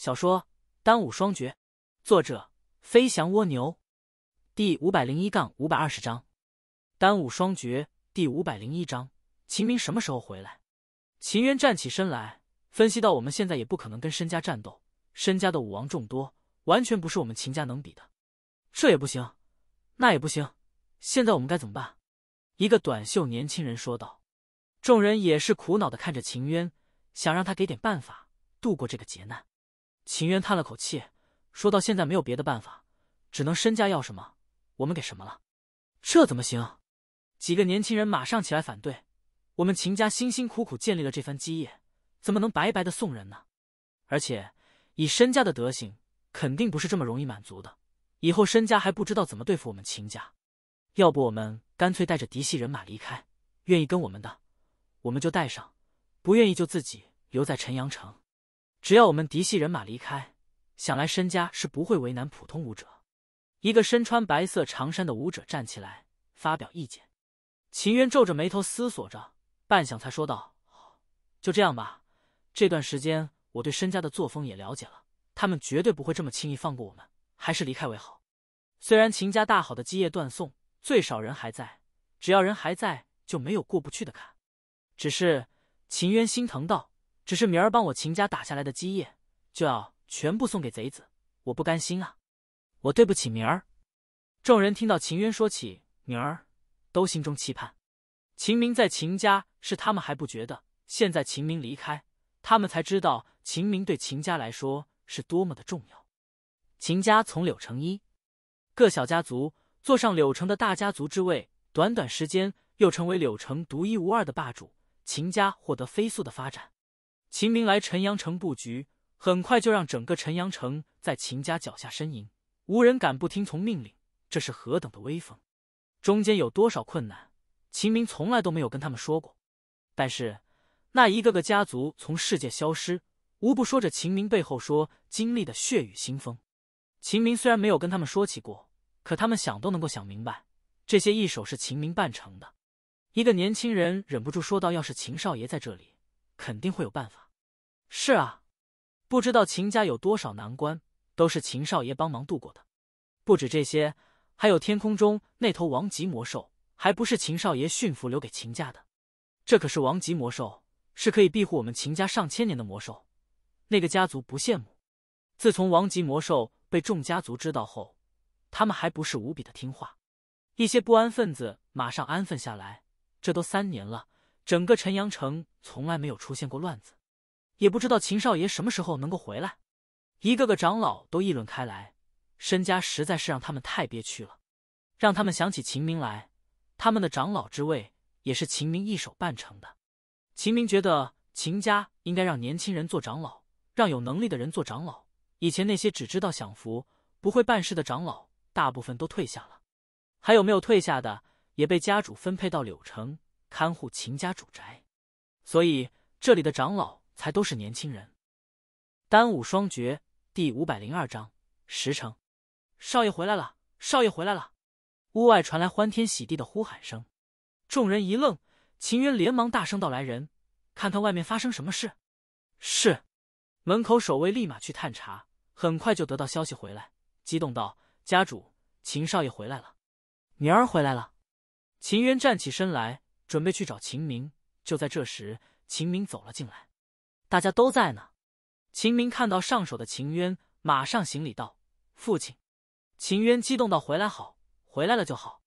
小说《单武双绝》，作者：飞翔蜗牛，第五百零一杠五百二十章，《单武双绝》第五百零一章：秦明什么时候回来？秦渊站起身来，分析到：“我们现在也不可能跟申家战斗，申家的武王众多，完全不是我们秦家能比的。这也不行，那也不行，现在我们该怎么办？”一个短袖年轻人说道。众人也是苦恼的看着秦渊，想让他给点办法，度过这个劫难。秦渊叹了口气，说到：“现在没有别的办法，只能身家要什么，我们给什么了。这怎么行？”几个年轻人马上起来反对：“我们秦家辛辛苦苦建立了这番基业，怎么能白白的送人呢？而且以身家的德行，肯定不是这么容易满足的。以后身家还不知道怎么对付我们秦家。要不我们干脆带着嫡系人马离开，愿意跟我们的，我们就带上；不愿意就自己留在陈阳城。”只要我们嫡系人马离开，想来申家是不会为难普通武者。一个身穿白色长衫的武者站起来发表意见。秦渊皱着眉头思索着，半晌才说道：“就这样吧。这段时间我对申家的作风也了解了，他们绝对不会这么轻易放过我们，还是离开为好。”虽然秦家大好的基业断送，最少人还在，只要人还在，就没有过不去的坎。只是秦渊心疼道。只是明儿帮我秦家打下来的基业，就要全部送给贼子，我不甘心啊！我对不起明儿。众人听到秦渊说起明儿，都心中期盼。秦明在秦家是他们还不觉得，现在秦明离开，他们才知道秦明对秦家来说是多么的重要。秦家从柳城一各小家族，坐上柳城的大家族之位，短短时间又成为柳城独一无二的霸主。秦家获得飞速的发展。秦明来陈阳城布局，很快就让整个陈阳城在秦家脚下呻吟，无人敢不听从命令。这是何等的威风！中间有多少困难，秦明从来都没有跟他们说过。但是那一个个家族从世界消失，无不说着秦明背后说经历的血雨腥风。秦明虽然没有跟他们说起过，可他们想都能够想明白，这些一手是秦明办成的。一个年轻人忍不住说道：“要是秦少爷在这里。”肯定会有办法。是啊，不知道秦家有多少难关，都是秦少爷帮忙度过的。不止这些，还有天空中那头王级魔兽，还不是秦少爷驯服留给秦家的。这可是王级魔兽，是可以庇护我们秦家上千年的魔兽。那个家族不羡慕？自从王级魔兽被众家族知道后，他们还不是无比的听话？一些不安分子马上安分下来。这都三年了。整个陈阳城从来没有出现过乱子，也不知道秦少爷什么时候能够回来。一个个长老都议论开来，身家实在是让他们太憋屈了，让他们想起秦明来。他们的长老之位也是秦明一手办成的。秦明觉得秦家应该让年轻人做长老，让有能力的人做长老。以前那些只知道享福不会办事的长老，大部分都退下了，还有没有退下的也被家主分配到柳城。看护秦家主宅，所以这里的长老才都是年轻人。单武双绝第五百零二章十成。少爷回来了，少爷回来了！屋外传来欢天喜地的呼喊声，众人一愣，秦渊连忙大声道：“来人，看看外面发生什么事！”是，门口守卫立马去探查，很快就得到消息回来，激动道：“家主，秦少爷回来了，明儿回来了。”秦渊站起身来。准备去找秦明，就在这时，秦明走了进来。大家都在呢。秦明看到上手的秦渊，马上行礼道：“父亲。”秦渊激动到：“回来好，回来了就好。”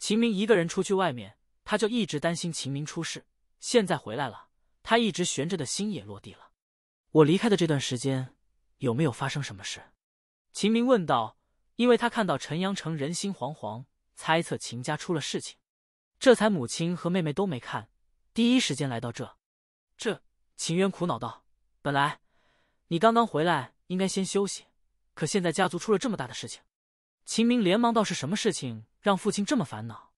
秦明一个人出去外面，他就一直担心秦明出事。现在回来了，他一直悬着的心也落地了。我离开的这段时间，有没有发生什么事？秦明问道，因为他看到陈阳城人心惶惶，猜测秦家出了事情。这才，母亲和妹妹都没看，第一时间来到这。这秦渊苦恼道：“本来，你刚刚回来应该先休息，可现在家族出了这么大的事情。”秦明连忙道：“是什么事情让父亲这么烦恼？”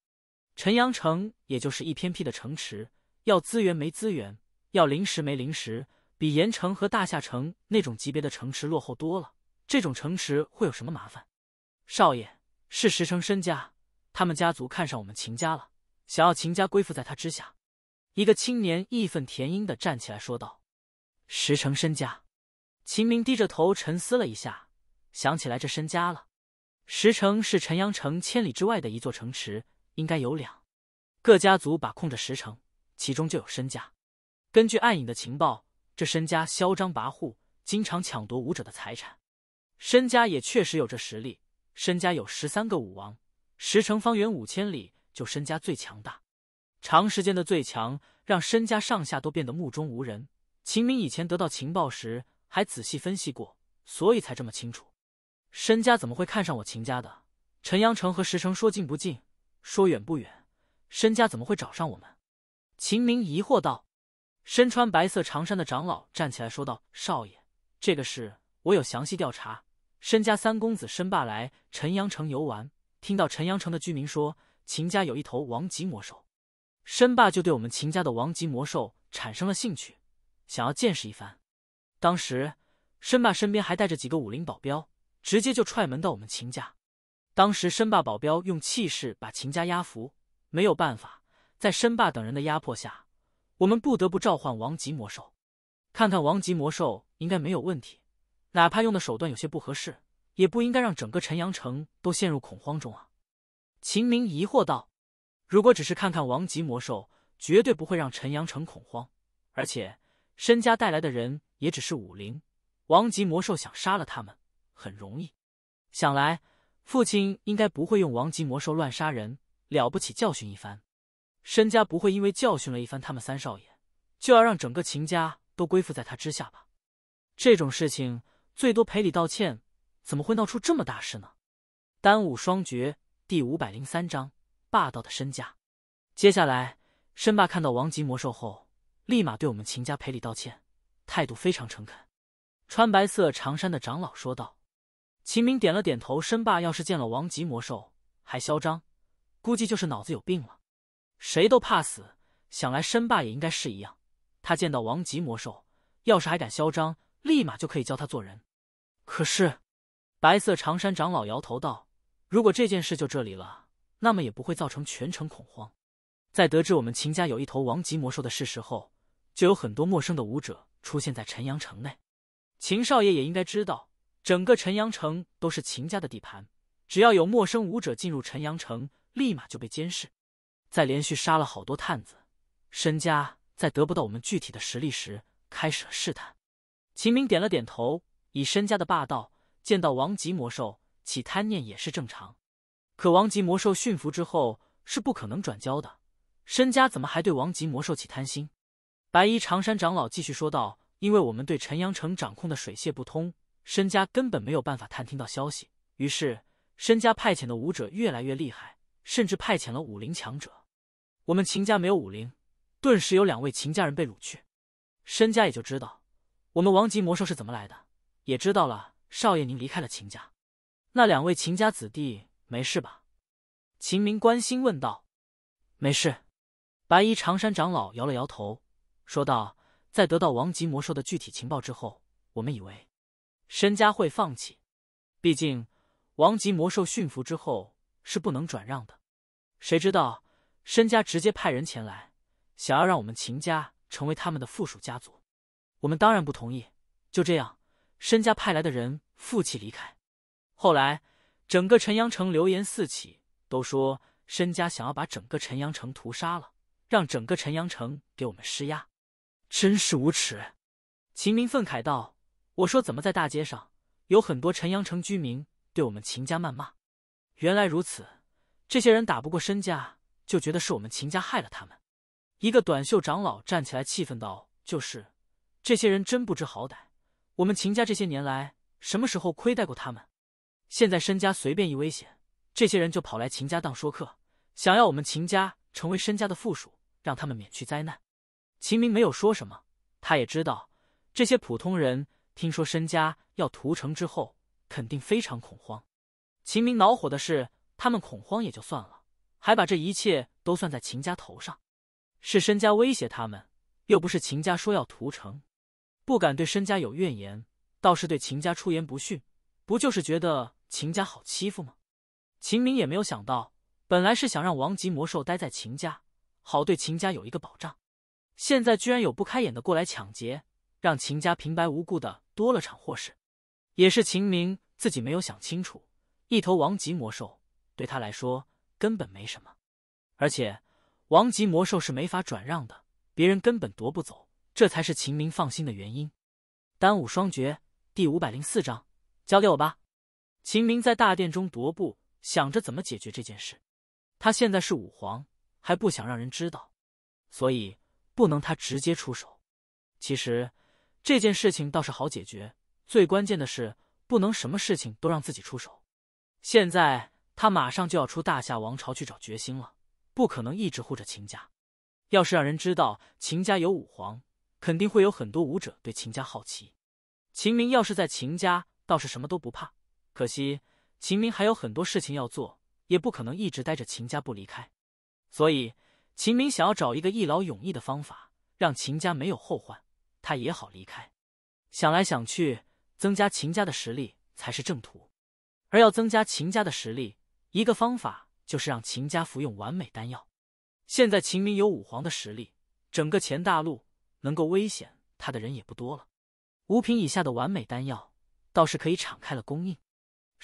陈阳城也就是一偏僻的城池，要资源没资源，要灵石没灵石，比盐城和大夏城那种级别的城池落后多了。这种城池会有什么麻烦？少爷，是石城身家，他们家族看上我们秦家了。想要秦家归附在他之下，一个青年义愤填膺的站起来说道：“十城身家。”秦明低着头沉思了一下，想起来这身家了。石城是陈阳城千里之外的一座城池，应该有两各家族把控着石城，其中就有身家。根据暗影的情报，这身家嚣张跋扈，经常抢夺武者的财产。身家也确实有这实力，身家有十三个武王，十城方圆五千里。就身家最强大，长时间的最强让身家上下都变得目中无人。秦明以前得到情报时还仔细分析过，所以才这么清楚。身家怎么会看上我秦家的？陈阳城和石城说近不近，说远不远，身家怎么会找上我们？秦明疑惑道。身穿白色长衫的长老站起来说道：“少爷，这个事我有详细调查。身家三公子申霸来陈阳城游玩，听到陈阳城的居民说。”秦家有一头王级魔兽，申爸就对我们秦家的王级魔兽产生了兴趣，想要见识一番。当时申爸身边还带着几个武林保镖，直接就踹门到我们秦家。当时申爸保镖用气势把秦家压服，没有办法，在申爸等人的压迫下，我们不得不召唤王级魔兽。看看王级魔兽应该没有问题，哪怕用的手段有些不合适，也不应该让整个陈阳城都陷入恐慌中啊。秦明疑惑道：“如果只是看看王级魔兽，绝对不会让陈阳城恐慌。而且申家带来的人也只是武灵，王级魔兽想杀了他们很容易。想来父亲应该不会用王级魔兽乱杀人，了不起教训一番。申家不会因为教训了一番他们三少爷，就要让整个秦家都归附在他之下吧？这种事情最多赔礼道歉，怎么会闹出这么大事呢？单武双绝。”第五百零三章，霸道的身价。接下来，申爸看到王级魔兽后，立马对我们秦家赔礼道歉，态度非常诚恳。穿白色长衫的长老说道。秦明点了点头。申爸要是见了王级魔兽还嚣张，估计就是脑子有病了。谁都怕死，想来申爸也应该是一样。他见到王级魔兽，要是还敢嚣张，立马就可以教他做人。可是，白色长衫长老摇头道。如果这件事就这里了，那么也不会造成全城恐慌。在得知我们秦家有一头王级魔兽的事实后，就有很多陌生的武者出现在陈阳城内。秦少爷也应该知道，整个陈阳城都是秦家的地盘，只要有陌生武者进入陈阳城，立马就被监视。在连续杀了好多探子，申家在得不到我们具体的实力时，开始了试探。秦明点了点头，以申家的霸道，见到王级魔兽。起贪念也是正常，可王级魔兽驯服之后是不可能转交的，申家怎么还对王级魔兽起贪心？白衣长山长老继续说道：“因为我们对陈阳城掌控的水泄不通，申家根本没有办法探听到消息。于是申家派遣的武者越来越厉害，甚至派遣了武林强者。我们秦家没有武林，顿时有两位秦家人被掳去，申家也就知道我们王级魔兽是怎么来的，也知道了少爷您离开了秦家。”那两位秦家子弟没事吧？秦明关心问道。没事，白衣长山长老摇了摇头，说道：“在得到王级魔兽的具体情报之后，我们以为申家会放弃，毕竟王级魔兽驯服之后是不能转让的。谁知道申家直接派人前来，想要让我们秦家成为他们的附属家族。我们当然不同意。就这样，申家派来的人负气离开。”后来，整个陈阳城流言四起，都说申家想要把整个陈阳城屠杀了，让整个陈阳城给我们施压，真是无耻！秦明愤慨道：“我说怎么在大街上有很多陈阳城居民对我们秦家谩骂？原来如此，这些人打不过申家，就觉得是我们秦家害了他们。”一个短袖长老站起来气愤道：“就是，这些人真不知好歹！我们秦家这些年来什么时候亏待过他们？”现在申家随便一危险，这些人就跑来秦家当说客，想要我们秦家成为申家的附属，让他们免去灾难。秦明没有说什么，他也知道这些普通人听说申家要屠城之后，肯定非常恐慌。秦明恼火的是，他们恐慌也就算了，还把这一切都算在秦家头上，是申家威胁他们，又不是秦家说要屠城，不敢对申家有怨言，倒是对秦家出言不逊，不就是觉得？秦家好欺负吗？秦明也没有想到，本来是想让王级魔兽待在秦家，好对秦家有一个保障，现在居然有不开眼的过来抢劫，让秦家平白无故的多了场祸事。也是秦明自己没有想清楚，一头王级魔兽对他来说根本没什么，而且王级魔兽是没法转让的，别人根本夺不走，这才是秦明放心的原因。《单武双绝》第五百零四章，交给我吧。秦明在大殿中踱步，想着怎么解决这件事。他现在是武皇，还不想让人知道，所以不能他直接出手。其实这件事情倒是好解决，最关键的是不能什么事情都让自己出手。现在他马上就要出大夏王朝去找决心了，不可能一直护着秦家。要是让人知道秦家有武皇，肯定会有很多武者对秦家好奇。秦明要是在秦家，倒是什么都不怕。可惜秦明还有很多事情要做，也不可能一直待着秦家不离开，所以秦明想要找一个一劳永逸的方法，让秦家没有后患，他也好离开。想来想去，增加秦家的实力才是正途，而要增加秦家的实力，一个方法就是让秦家服用完美丹药。现在秦明有五皇的实力，整个前大陆能够威胁他的人也不多了。五品以下的完美丹药，倒是可以敞开了供应。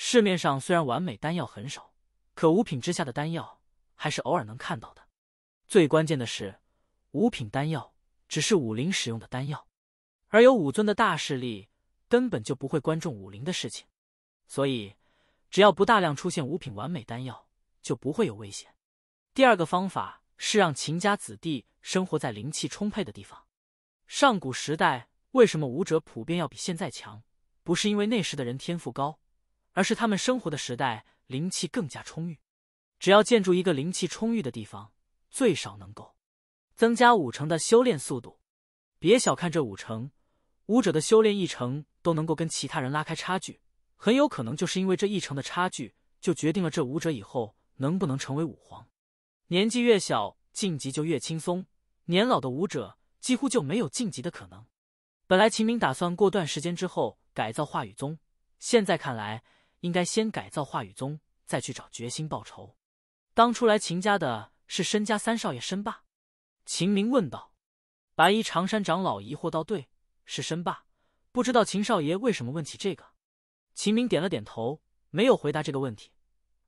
市面上虽然完美丹药很少，可五品之下的丹药还是偶尔能看到的。最关键的是，五品丹药只是武林使用的丹药，而有武尊的大势力根本就不会关注武林的事情。所以，只要不大量出现五品完美丹药，就不会有危险。第二个方法是让秦家子弟生活在灵气充沛的地方。上古时代为什么武者普遍要比现在强？不是因为那时的人天赋高。而是他们生活的时代灵气更加充裕，只要建筑一个灵气充裕的地方，最少能够增加五成的修炼速度。别小看这五成，武者的修炼一成都能够跟其他人拉开差距，很有可能就是因为这一成的差距，就决定了这武者以后能不能成为武皇。年纪越小晋级就越轻松，年老的武者几乎就没有晋级的可能。本来秦明打算过段时间之后改造化羽宗，现在看来。应该先改造话语宗，再去找决心报仇。当初来秦家的是申家三少爷申霸。秦明问道。白衣长山长老疑惑道：“对，是申霸。不知道秦少爷为什么问起这个？”秦明点了点头，没有回答这个问题，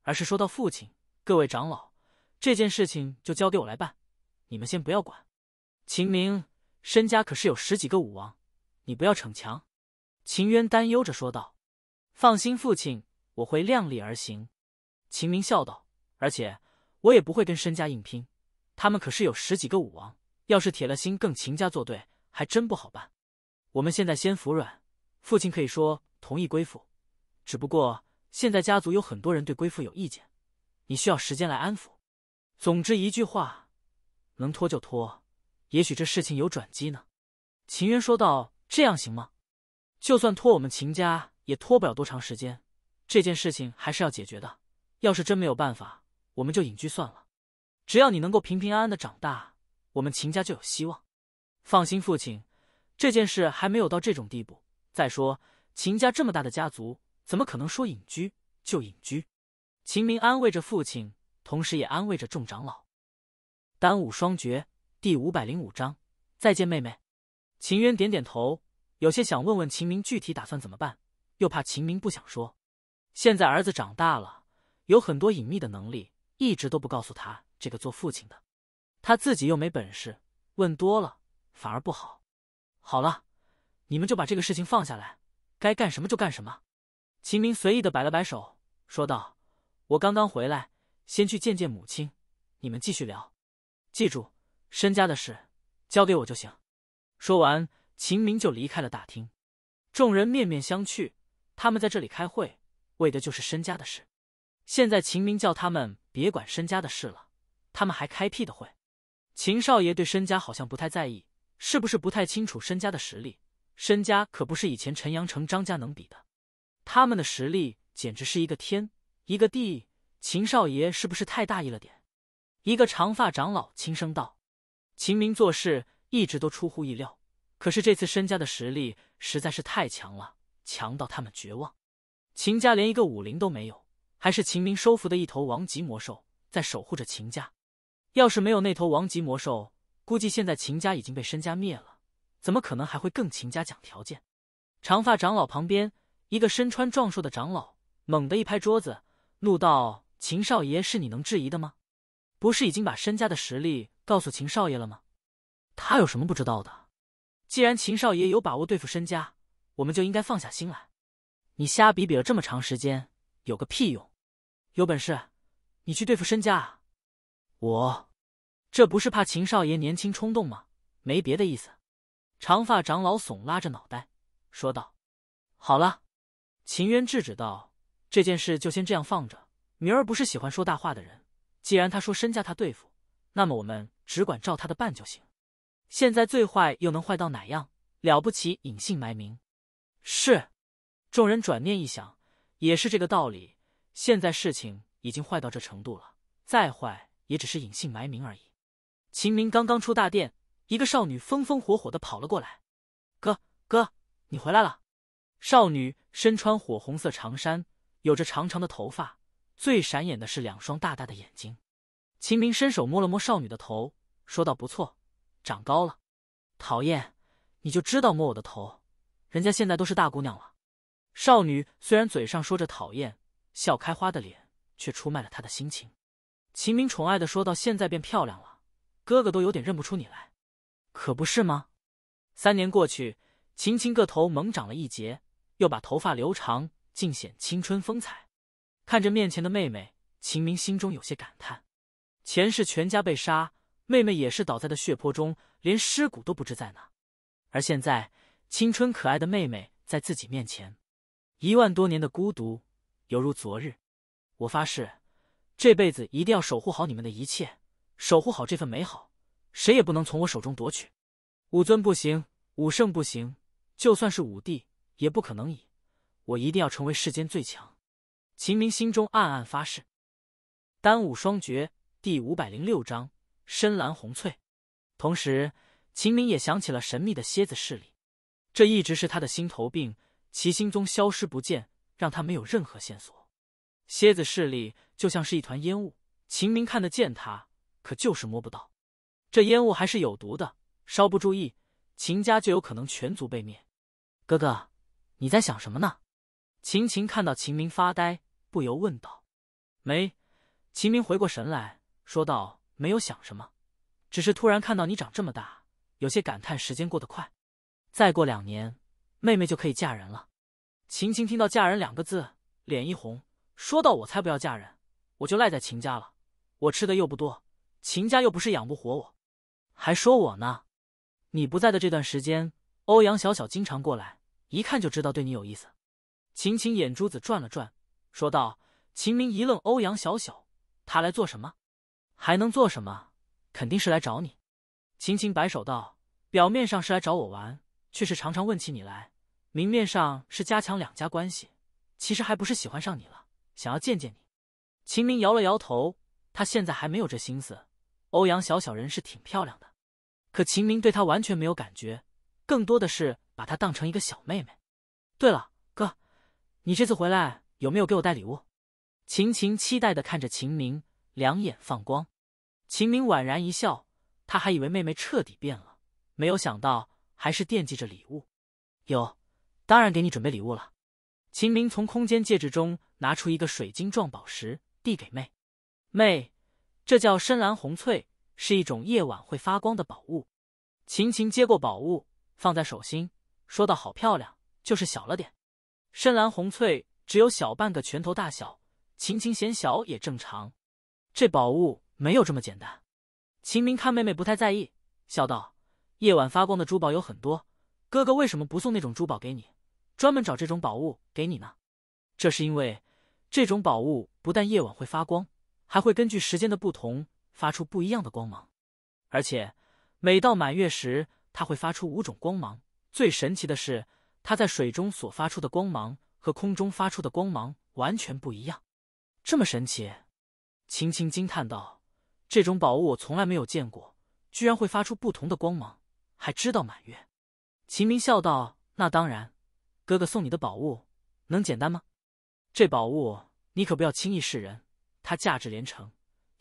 而是说到：“父亲，各位长老，这件事情就交给我来办，你们先不要管。”秦明申家可是有十几个武王，你不要逞强。”秦渊担忧着说道。放心，父亲，我会量力而行。”秦明笑道，“而且我也不会跟申家硬拼，他们可是有十几个武王，要是铁了心跟秦家作对，还真不好办。我们现在先服软，父亲可以说同意归附，只不过现在家族有很多人对归附有意见，你需要时间来安抚。总之一句话，能拖就拖，也许这事情有转机呢。”秦渊说道，“这样行吗？就算拖，我们秦家。”也拖不了多长时间，这件事情还是要解决的。要是真没有办法，我们就隐居算了。只要你能够平平安安的长大，我们秦家就有希望。放心，父亲，这件事还没有到这种地步。再说，秦家这么大的家族，怎么可能说隐居就隐居？秦明安慰着父亲，同时也安慰着众长老。单武双绝第五百零五章再见妹妹。秦渊点点头，有些想问问秦明具体打算怎么办。又怕秦明不想说，现在儿子长大了，有很多隐秘的能力，一直都不告诉他这个做父亲的，他自己又没本事，问多了反而不好。好了，你们就把这个事情放下来，该干什么就干什么。秦明随意的摆了摆手，说道：“我刚刚回来，先去见见母亲，你们继续聊。记住，申家的事交给我就行。”说完，秦明就离开了大厅，众人面面相觑。他们在这里开会，为的就是申家的事。现在秦明叫他们别管申家的事了，他们还开屁的会。秦少爷对申家好像不太在意，是不是不太清楚申家的实力？申家可不是以前陈阳城张家能比的，他们的实力简直是一个天一个地。秦少爷是不是太大意了点？一个长发长老轻声道：“秦明做事一直都出乎意料，可是这次申家的实力实在是太强了。”强到他们绝望，秦家连一个武林都没有，还是秦明收服的一头王级魔兽在守护着秦家。要是没有那头王级魔兽，估计现在秦家已经被申家灭了，怎么可能还会更秦家讲条件？长发长老旁边，一个身穿壮硕的长老猛地一拍桌子，怒道：“秦少爷是你能质疑的吗？不是已经把申家的实力告诉秦少爷了吗？他有什么不知道的？既然秦少爷有把握对付申家。”我们就应该放下心来。你瞎比比了这么长时间，有个屁用！有本事你去对付申家啊！我，这不是怕秦少爷年轻冲动吗？没别的意思。长发长老耸拉着脑袋说道：“好了。”秦渊制止道：“这件事就先这样放着。明儿不是喜欢说大话的人，既然他说申家他对付，那么我们只管照他的办就行。现在最坏又能坏到哪样？了不起，隐姓埋名。”是，众人转念一想，也是这个道理。现在事情已经坏到这程度了，再坏也只是隐姓埋名而已。秦明刚刚出大殿，一个少女风风火火的跑了过来：“哥哥，你回来了。”少女身穿火红色长衫，有着长长的头发，最闪眼的是两双大大的眼睛。秦明伸手摸了摸少女的头，说道：“不错，长高了。”讨厌，你就知道摸我的头。人家现在都是大姑娘了，少女虽然嘴上说着讨厌，笑开花的脸却出卖了她的心情。秦明宠爱的说：“到现在变漂亮了，哥哥都有点认不出你来，可不是吗？”三年过去，秦秦个头猛长了一截，又把头发留长，尽显青春风采。看着面前的妹妹，秦明心中有些感叹：前世全家被杀，妹妹也是倒在的血泊中，连尸骨都不知在哪，而现在。青春可爱的妹妹在自己面前，一万多年的孤独犹如昨日。我发誓，这辈子一定要守护好你们的一切，守护好这份美好，谁也不能从我手中夺取。武尊不行，武圣不行，就算是武帝也不可能。以我一定要成为世间最强。秦明心中暗暗发誓，单武双绝第五百零六章深蓝红翠。同时，秦明也想起了神秘的蝎子势力。这一直是他的心头病。齐心宗消失不见，让他没有任何线索。蝎子势力就像是一团烟雾，秦明看得见他，可就是摸不到。这烟雾还是有毒的，稍不注意，秦家就有可能全族被灭。哥哥，你在想什么呢？秦晴看到秦明发呆，不由问道。没。秦明回过神来，说道：“没有想什么，只是突然看到你长这么大，有些感叹时间过得快。”再过两年，妹妹就可以嫁人了。秦晴听到“嫁人”两个字，脸一红，说道：“我才不要嫁人，我就赖在秦家了。我吃的又不多，秦家又不是养不活我，还说我呢。”你不在的这段时间，欧阳小小经常过来，一看就知道对你有意思。秦晴眼珠子转了转，说道：“秦明一愣，欧阳小小，他来做什么？还能做什么？肯定是来找你。”秦晴摆手道：“表面上是来找我玩。”却是常常问起你来，明面上是加强两家关系，其实还不是喜欢上你了，想要见见你。秦明摇了摇头，他现在还没有这心思。欧阳小小人是挺漂亮的，可秦明对她完全没有感觉，更多的是把她当成一个小妹妹。对了，哥，你这次回来有没有给我带礼物？秦晴期待的看着秦明，两眼放光。秦明宛然一笑，他还以为妹妹彻底变了，没有想到。还是惦记着礼物，有，当然给你准备礼物了。秦明从空间戒指中拿出一个水晶状宝石，递给妹妹，这叫深蓝红翠，是一种夜晚会发光的宝物。秦晴接过宝物，放在手心，说道：“好漂亮，就是小了点。”深蓝红翠只有小半个拳头大小，秦晴嫌小也正常。这宝物没有这么简单。秦明看妹妹不太在意，笑道。夜晚发光的珠宝有很多，哥哥为什么不送那种珠宝给你，专门找这种宝物给你呢？这是因为这种宝物不但夜晚会发光，还会根据时间的不同发出不一样的光芒，而且每到满月时，它会发出五种光芒。最神奇的是，它在水中所发出的光芒和空中发出的光芒完全不一样。这么神奇，青青惊叹道：“这种宝物我从来没有见过，居然会发出不同的光芒。”还知道满月，秦明笑道：“那当然，哥哥送你的宝物能简单吗？这宝物你可不要轻易示人，它价值连城。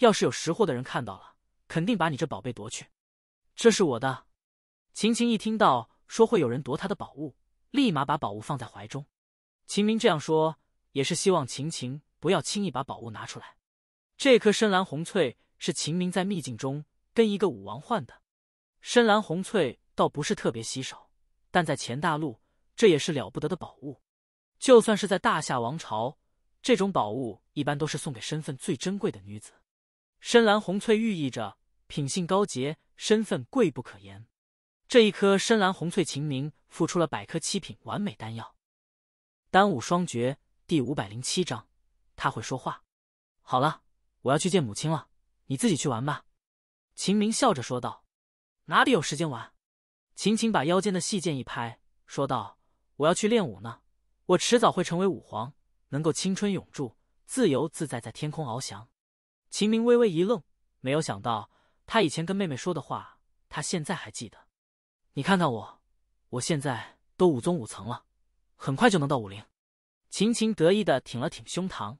要是有识货的人看到了，肯定把你这宝贝夺去。”这是我的。秦晴一听到说会有人夺他的宝物，立马把宝物放在怀中。秦明这样说也是希望秦晴不要轻易把宝物拿出来。这颗深蓝红翠是秦明在秘境中跟一个武王换的。深蓝红翠倒不是特别稀少，但在前大陆，这也是了不得的宝物。就算是在大夏王朝，这种宝物一般都是送给身份最珍贵的女子。深蓝红翠寓意着品性高洁，身份贵不可言。这一颗深蓝红翠，秦明付出了百颗七品完美丹药。丹武双绝第五百零七章，他会说话。好了，我要去见母亲了，你自己去玩吧。”秦明笑着说道。哪里有时间玩？秦晴把腰间的细剑一拍，说道：“我要去练武呢，我迟早会成为武皇，能够青春永驻，自由自在在天空翱翔。”秦明微微一愣，没有想到他以前跟妹妹说的话，他现在还记得。你看看我，我现在都武宗五层了，很快就能到武林。秦晴得意的挺了挺胸膛。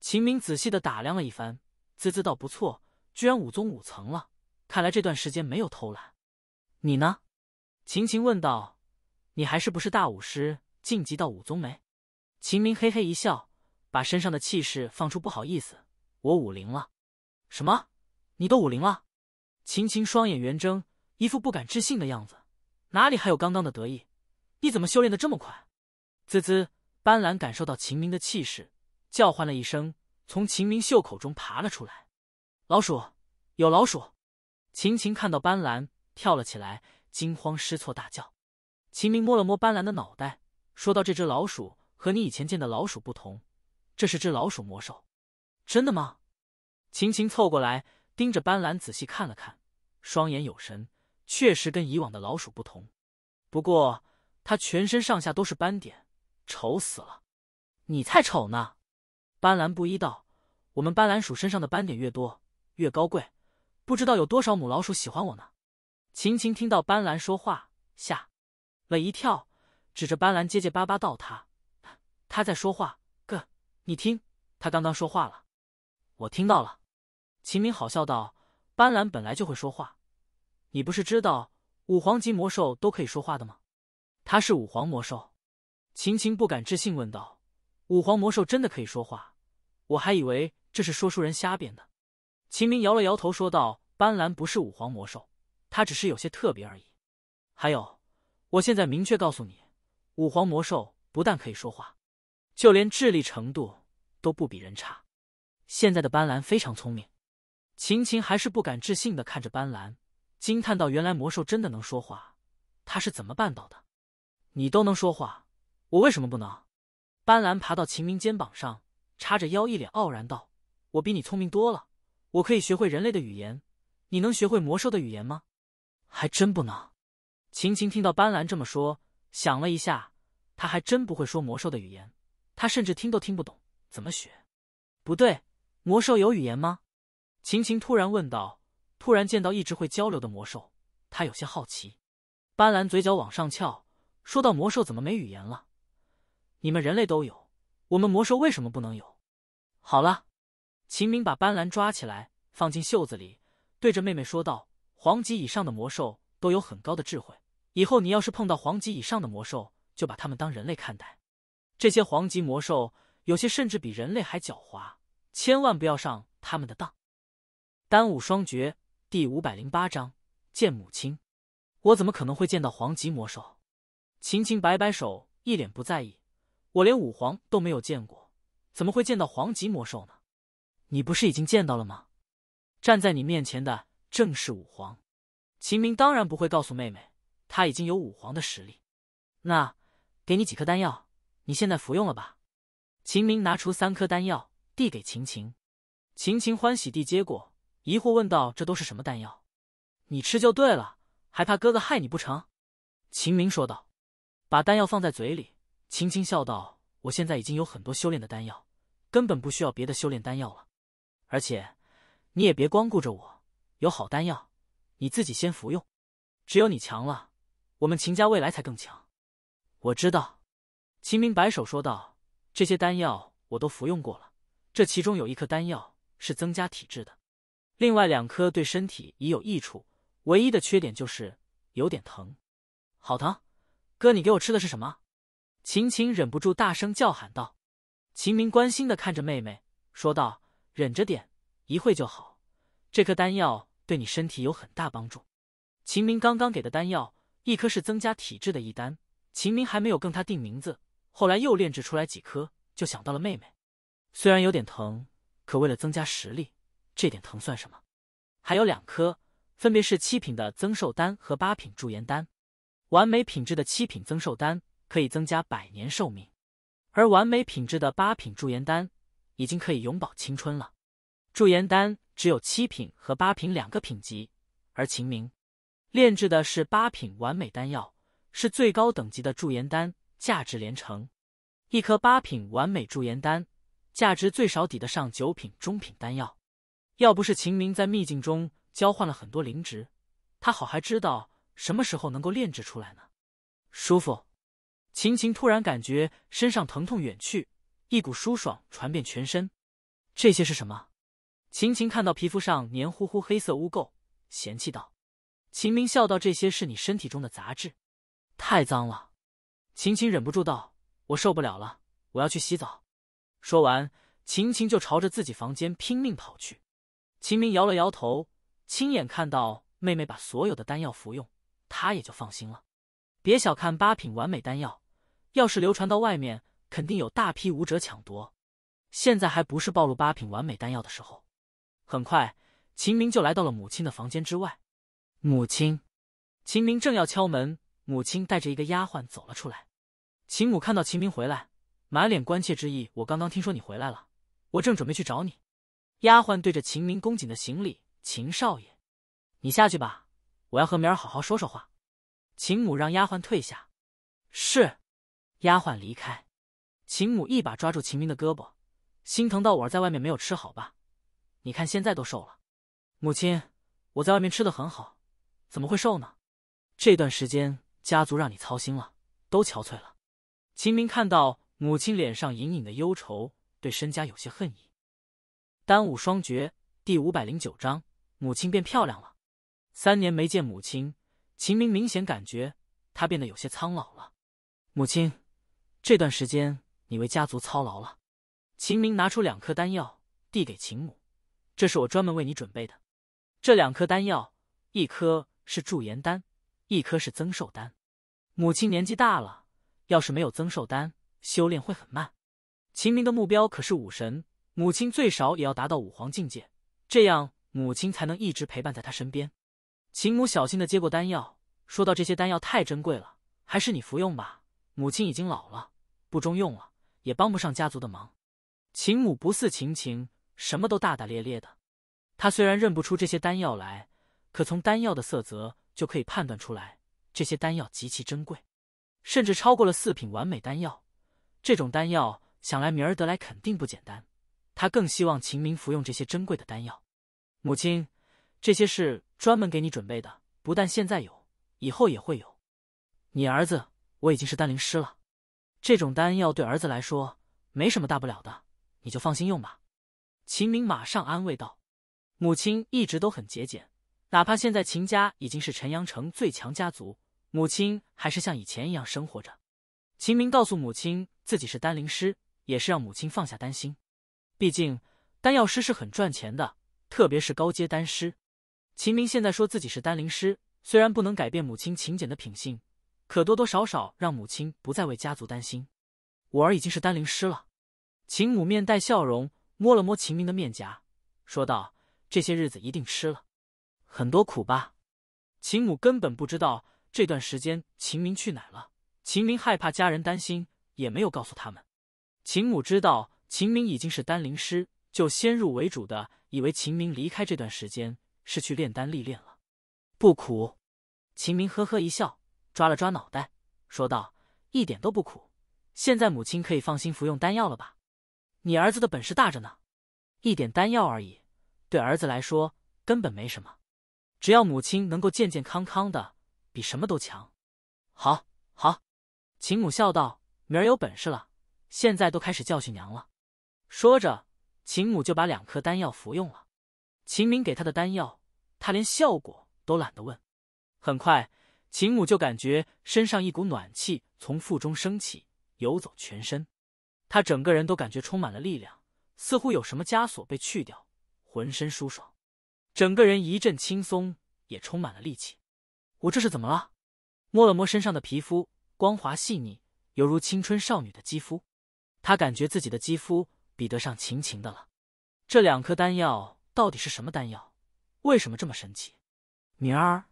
秦明仔细的打量了一番，啧啧，道：“不错，居然武宗五层了。看来这段时间没有偷懒，你呢？秦晴问道：“你还是不是大武师？晋级到武宗没？”秦明嘿嘿一笑，把身上的气势放出：“不好意思，我武灵了。”“什么？你都武灵了？”秦晴双眼圆睁，一副不敢置信的样子，哪里还有刚刚的得意？你怎么修炼的这么快？滋滋，斑斓感受到秦明的气势，叫唤了一声，从秦明袖口中爬了出来：“老鼠，有老鼠！”秦晴看到斑斓跳了起来，惊慌失措，大叫。秦明摸了摸斑斓的脑袋，说道：“这只老鼠和你以前见的老鼠不同，这是只老鼠魔兽。”“真的吗？”秦晴凑过来，盯着斑斓仔细看了看，双眼有神，确实跟以往的老鼠不同。不过，它全身上下都是斑点，丑死了。“你才丑呢！”斑斓不依道：“我们斑斓鼠身上的斑点越多，越高贵。”不知道有多少母老鼠喜欢我呢？秦晴听到斑斓说话，吓了一跳，指着斑斓结结巴巴道：“他他在说话，哥，你听，他刚刚说话了，我听到了。”秦明好笑道：“斑斓本来就会说话，你不是知道五皇级魔兽都可以说话的吗？”“他是五皇魔兽。”秦晴不敢置信问道：“五皇魔兽真的可以说话？我还以为这是说书人瞎编的。”秦明摇了摇头，说道：“斑斓不是五皇魔兽，它只是有些特别而已。还有，我现在明确告诉你，五皇魔兽不但可以说话，就连智力程度都不比人差。现在的斑斓非常聪明。”秦晴还是不敢置信的看着斑斓，惊叹道：“原来魔兽真的能说话，他是怎么办到的？你都能说话，我为什么不能？”斑斓爬到秦明肩膀上，叉着腰，一脸傲然道：“我比你聪明多了。”我可以学会人类的语言，你能学会魔兽的语言吗？还真不能。晴晴听到斑斓这么说，想了一下，她还真不会说魔兽的语言，她甚至听都听不懂，怎么学？不对，魔兽有语言吗？晴晴突然问道。突然见到一直会交流的魔兽，她有些好奇。斑斓嘴角往上翘，说到：“魔兽怎么没语言了？你们人类都有，我们魔兽为什么不能有？”好了。秦明把斑斓抓起来，放进袖子里，对着妹妹说道：“黄级以上的魔兽都有很高的智慧，以后你要是碰到黄级以上的魔兽，就把他们当人类看待。这些黄级魔兽有些甚至比人类还狡猾，千万不要上他们的当。”《单武双绝》第五百零八章：见母亲，我怎么可能会见到黄级魔兽？秦晴摆摆手，一脸不在意：“我连武皇都没有见过，怎么会见到黄级魔兽呢？”你不是已经见到了吗？站在你面前的正是武皇。秦明当然不会告诉妹妹，他已经有武皇的实力。那给你几颗丹药，你现在服用了吧？秦明拿出三颗丹药递给秦晴，秦晴欢喜地接过，疑惑问道：“这都是什么丹药？”“你吃就对了，还怕哥哥害你不成？”秦明说道。把丹药放在嘴里，秦晴笑道：“我现在已经有很多修炼的丹药，根本不需要别的修炼丹药了。”而且，你也别光顾着我，有好丹药，你自己先服用。只有你强了，我们秦家未来才更强。我知道，秦明摆手说道：“这些丹药我都服用过了，这其中有一颗丹药是增加体质的，另外两颗对身体已有益处，唯一的缺点就是有点疼，好疼！哥，你给我吃的是什么？”秦晴忍不住大声叫喊道。秦明关心的看着妹妹，说道。忍着点，一会就好。这颗丹药对你身体有很大帮助。秦明刚刚给的丹药，一颗是增加体质的一丹。秦明还没有跟他定名字，后来又炼制出来几颗，就想到了妹妹。虽然有点疼，可为了增加实力，这点疼算什么？还有两颗，分别是七品的增寿丹和八品驻颜丹。完美品质的七品增寿丹可以增加百年寿命，而完美品质的八品驻颜丹。已经可以永葆青春了。驻颜丹只有七品和八品两个品级，而秦明炼制的是八品完美丹药，是最高等级的驻颜丹，价值连城。一颗八品完美驻颜丹，价值最少抵得上九品中品丹药。要不是秦明在秘境中交换了很多灵植，他好还知道什么时候能够炼制出来呢？舒服。秦晴突然感觉身上疼痛远去。一股舒爽传遍全身，这些是什么？秦晴看到皮肤上黏糊糊黑色污垢，嫌弃道：“秦明，笑道，这些是你身体中的杂质，太脏了。”秦晴忍不住道：“我受不了了，我要去洗澡。”说完，秦晴就朝着自己房间拼命跑去。秦明摇了摇头，亲眼看到妹妹把所有的丹药服用，他也就放心了。别小看八品完美丹药，要是流传到外面。肯定有大批武者抢夺，现在还不是暴露八品完美丹药的时候。很快，秦明就来到了母亲的房间之外。母亲，秦明正要敲门，母亲带着一个丫鬟走了出来。秦母看到秦明回来，满脸关切之意：“我刚刚听说你回来了，我正准备去找你。”丫鬟对着秦明恭谨的行礼：“秦少爷，你下去吧，我要和明儿好好说说话。”秦母让丫鬟退下。是，丫鬟离开。秦母一把抓住秦明的胳膊，心疼到我儿在外面没有吃好吧？你看现在都瘦了。母亲，我在外面吃的很好，怎么会瘦呢？这段时间家族让你操心了，都憔悴了。秦明看到母亲脸上隐隐的忧愁，对身家有些恨意。单武双绝第五百零九章：母亲变漂亮了。三年没见母亲，秦明明显感觉她变得有些苍老了。母亲，这段时间。你为家族操劳了，秦明拿出两颗丹药递给秦母，这是我专门为你准备的。这两颗丹药，一颗是驻颜丹，一颗是增寿丹。母亲年纪大了，要是没有增寿丹，修炼会很慢。秦明的目标可是武神，母亲最少也要达到武皇境界，这样母亲才能一直陪伴在他身边。秦母小心的接过丹药，说到：“这些丹药太珍贵了，还是你服用吧。母亲已经老了，不中用了。”也帮不上家族的忙。秦母不似秦晴，什么都大大咧咧的。她虽然认不出这些丹药来，可从丹药的色泽就可以判断出来，这些丹药极其珍贵，甚至超过了四品完美丹药。这种丹药，想来明儿得来肯定不简单。她更希望秦明服用这些珍贵的丹药。母亲，这些是专门给你准备的，不但现在有，以后也会有。你儿子，我已经是丹灵师了。这种丹药对儿子来说没什么大不了的，你就放心用吧。秦明马上安慰道：“母亲一直都很节俭，哪怕现在秦家已经是陈阳城最强家族，母亲还是像以前一样生活着。”秦明告诉母亲自己是丹灵师，也是让母亲放下担心。毕竟丹药师是很赚钱的，特别是高阶丹师。秦明现在说自己是丹灵师，虽然不能改变母亲勤俭的品性。可多多少少让母亲不再为家族担心，我儿已经是丹灵师了。秦母面带笑容，摸了摸秦明的面颊，说道：“这些日子一定吃了很多苦吧？”秦母根本不知道这段时间秦明去哪了。秦明害怕家人担心，也没有告诉他们。秦母知道秦明已经是丹灵师，就先入为主的以为秦明离开这段时间是去炼丹历练了。不苦。秦明呵呵一笑。抓了抓脑袋，说道：“一点都不苦。现在母亲可以放心服用丹药了吧？你儿子的本事大着呢，一点丹药而已，对儿子来说根本没什么。只要母亲能够健健康康的，比什么都强。”“好，好。”秦母笑道：“明儿有本事了，现在都开始教训娘了。”说着，秦母就把两颗丹药服用了。秦明给他的丹药，他连效果都懒得问。很快。秦母就感觉身上一股暖气从腹中升起，游走全身，她整个人都感觉充满了力量，似乎有什么枷锁被去掉，浑身舒爽，整个人一阵轻松，也充满了力气。我这是怎么了？摸了摸身上的皮肤，光滑细腻，犹如青春少女的肌肤。她感觉自己的肌肤比得上秦晴的了。这两颗丹药到底是什么丹药？为什么这么神奇？明儿。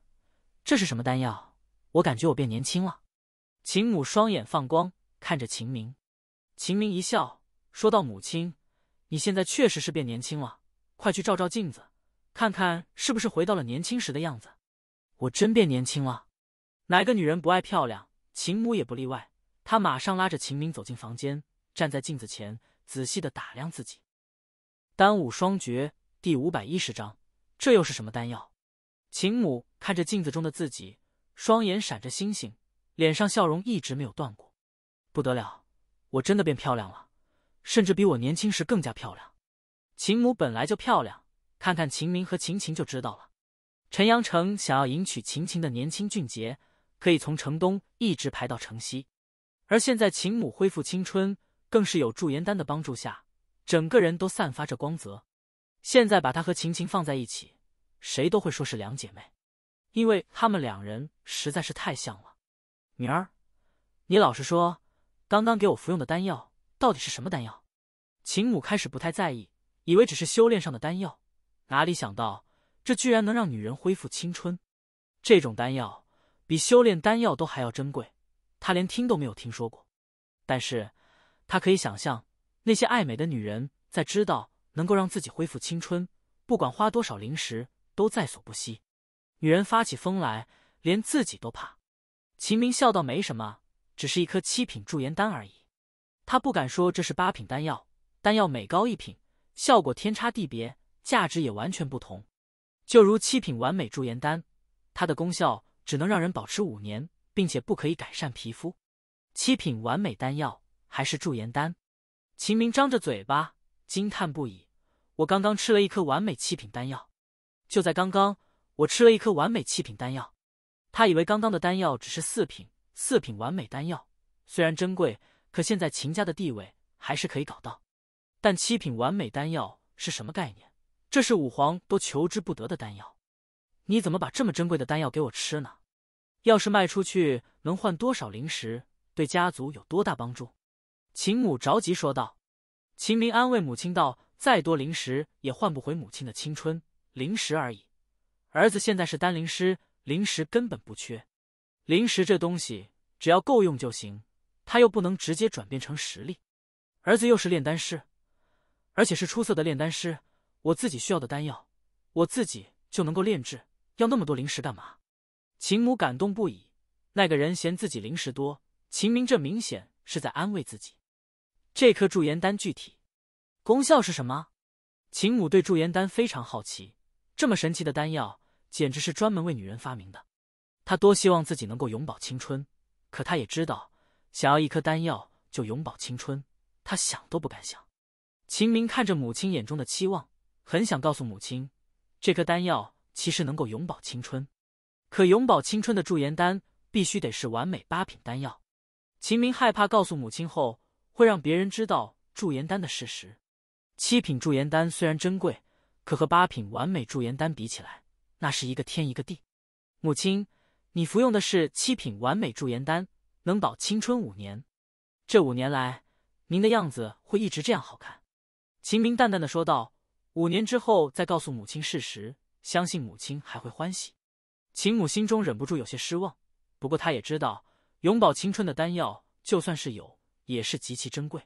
这是什么丹药？我感觉我变年轻了。秦母双眼放光，看着秦明。秦明一笑，说道：“母亲，你现在确实是变年轻了，快去照照镜子，看看是不是回到了年轻时的样子。”我真变年轻了。哪个女人不爱漂亮？秦母也不例外。她马上拉着秦明走进房间，站在镜子前，仔细的打量自己。《丹武双绝》第五百一十章，这又是什么丹药？秦母。看着镜子中的自己，双眼闪着星星，脸上笑容一直没有断过。不得了，我真的变漂亮了，甚至比我年轻时更加漂亮。秦母本来就漂亮，看看秦明和秦晴就知道了。陈阳城想要迎娶秦晴的年轻俊杰，可以从城东一直排到城西。而现在秦母恢复青春，更是有驻颜丹的帮助下，整个人都散发着光泽。现在把她和秦晴放在一起，谁都会说是两姐妹。因为他们两人实在是太像了。明儿，你老实说，刚刚给我服用的丹药到底是什么丹药？秦母开始不太在意，以为只是修炼上的丹药，哪里想到这居然能让女人恢复青春。这种丹药比修炼丹药都还要珍贵，他连听都没有听说过。但是，他可以想象，那些爱美的女人在知道能够让自己恢复青春，不管花多少灵石，都在所不惜。女人发起疯来，连自己都怕。秦明笑道：“没什么，只是一颗七品驻颜丹而已。”他不敢说这是八品丹药，丹药每高一品，效果天差地别，价值也完全不同。就如七品完美驻颜丹，它的功效只能让人保持五年，并且不可以改善皮肤。七品完美丹药还是驻颜丹？秦明张着嘴巴，惊叹不已。我刚刚吃了一颗完美七品丹药，就在刚刚。我吃了一颗完美七品丹药，他以为刚刚的丹药只是四品。四品完美丹药虽然珍贵，可现在秦家的地位还是可以搞到。但七品完美丹药是什么概念？这是五皇都求之不得的丹药。你怎么把这么珍贵的丹药给我吃呢？要是卖出去，能换多少灵石？对家族有多大帮助？秦母着急说道。秦明安慰母亲道：“再多灵石也换不回母亲的青春，灵石而已。”儿子现在是丹灵师，灵石根本不缺。灵石这东西只要够用就行，他又不能直接转变成实力。儿子又是炼丹师，而且是出色的炼丹师。我自己需要的丹药，我自己就能够炼制，要那么多灵石干嘛？秦母感动不已。那个人嫌自己灵石多，秦明这明显是在安慰自己。这颗驻颜丹具体功效是什么？秦母对驻颜丹非常好奇，这么神奇的丹药。简直是专门为女人发明的，他多希望自己能够永葆青春，可他也知道，想要一颗丹药就永葆青春，他想都不敢想。秦明看着母亲眼中的期望，很想告诉母亲，这颗丹药其实能够永葆青春，可永葆青春的驻颜丹必须得是完美八品丹药。秦明害怕告诉母亲后会让别人知道驻颜丹的事实，七品驻颜丹虽然珍贵，可和八品完美驻颜丹比起来。那是一个天一个地，母亲，你服用的是七品完美驻颜丹，能保青春五年。这五年来，您的样子会一直这样好看。秦明淡淡的说道：“五年之后再告诉母亲事实，相信母亲还会欢喜。”秦母心中忍不住有些失望，不过她也知道永葆青春的丹药，就算是有，也是极其珍贵。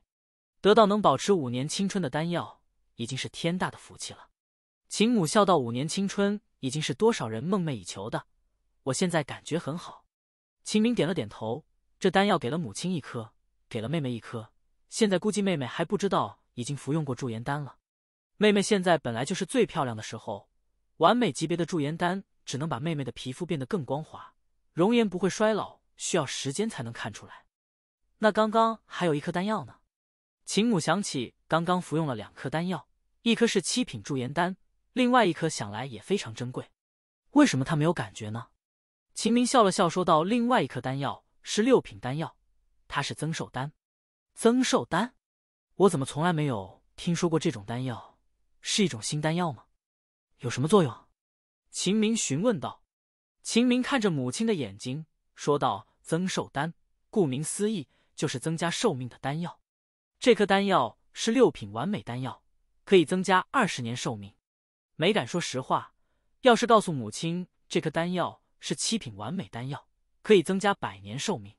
得到能保持五年青春的丹药，已经是天大的福气了。秦母笑道：“五年青春。”已经是多少人梦寐以求的，我现在感觉很好。秦明点了点头，这丹药给了母亲一颗，给了妹妹一颗。现在估计妹妹还不知道已经服用过驻颜丹了。妹妹现在本来就是最漂亮的时候，完美级别的驻颜丹只能把妹妹的皮肤变得更光滑，容颜不会衰老，需要时间才能看出来。那刚刚还有一颗丹药呢？秦母想起刚刚服用了两颗丹药，一颗是七品驻颜丹。另外一颗想来也非常珍贵，为什么他没有感觉呢？秦明笑了笑说道：“另外一颗丹药是六品丹药，它是增寿丹。”增寿丹？我怎么从来没有听说过这种丹药？是一种新丹药吗？有什么作用？秦明询问道。秦明看着母亲的眼睛说道：“增寿丹，顾名思义就是增加寿命的丹药。这颗丹药是六品完美丹药，可以增加二十年寿命。”没敢说实话，要是告诉母亲这颗丹药是七品完美丹药，可以增加百年寿命，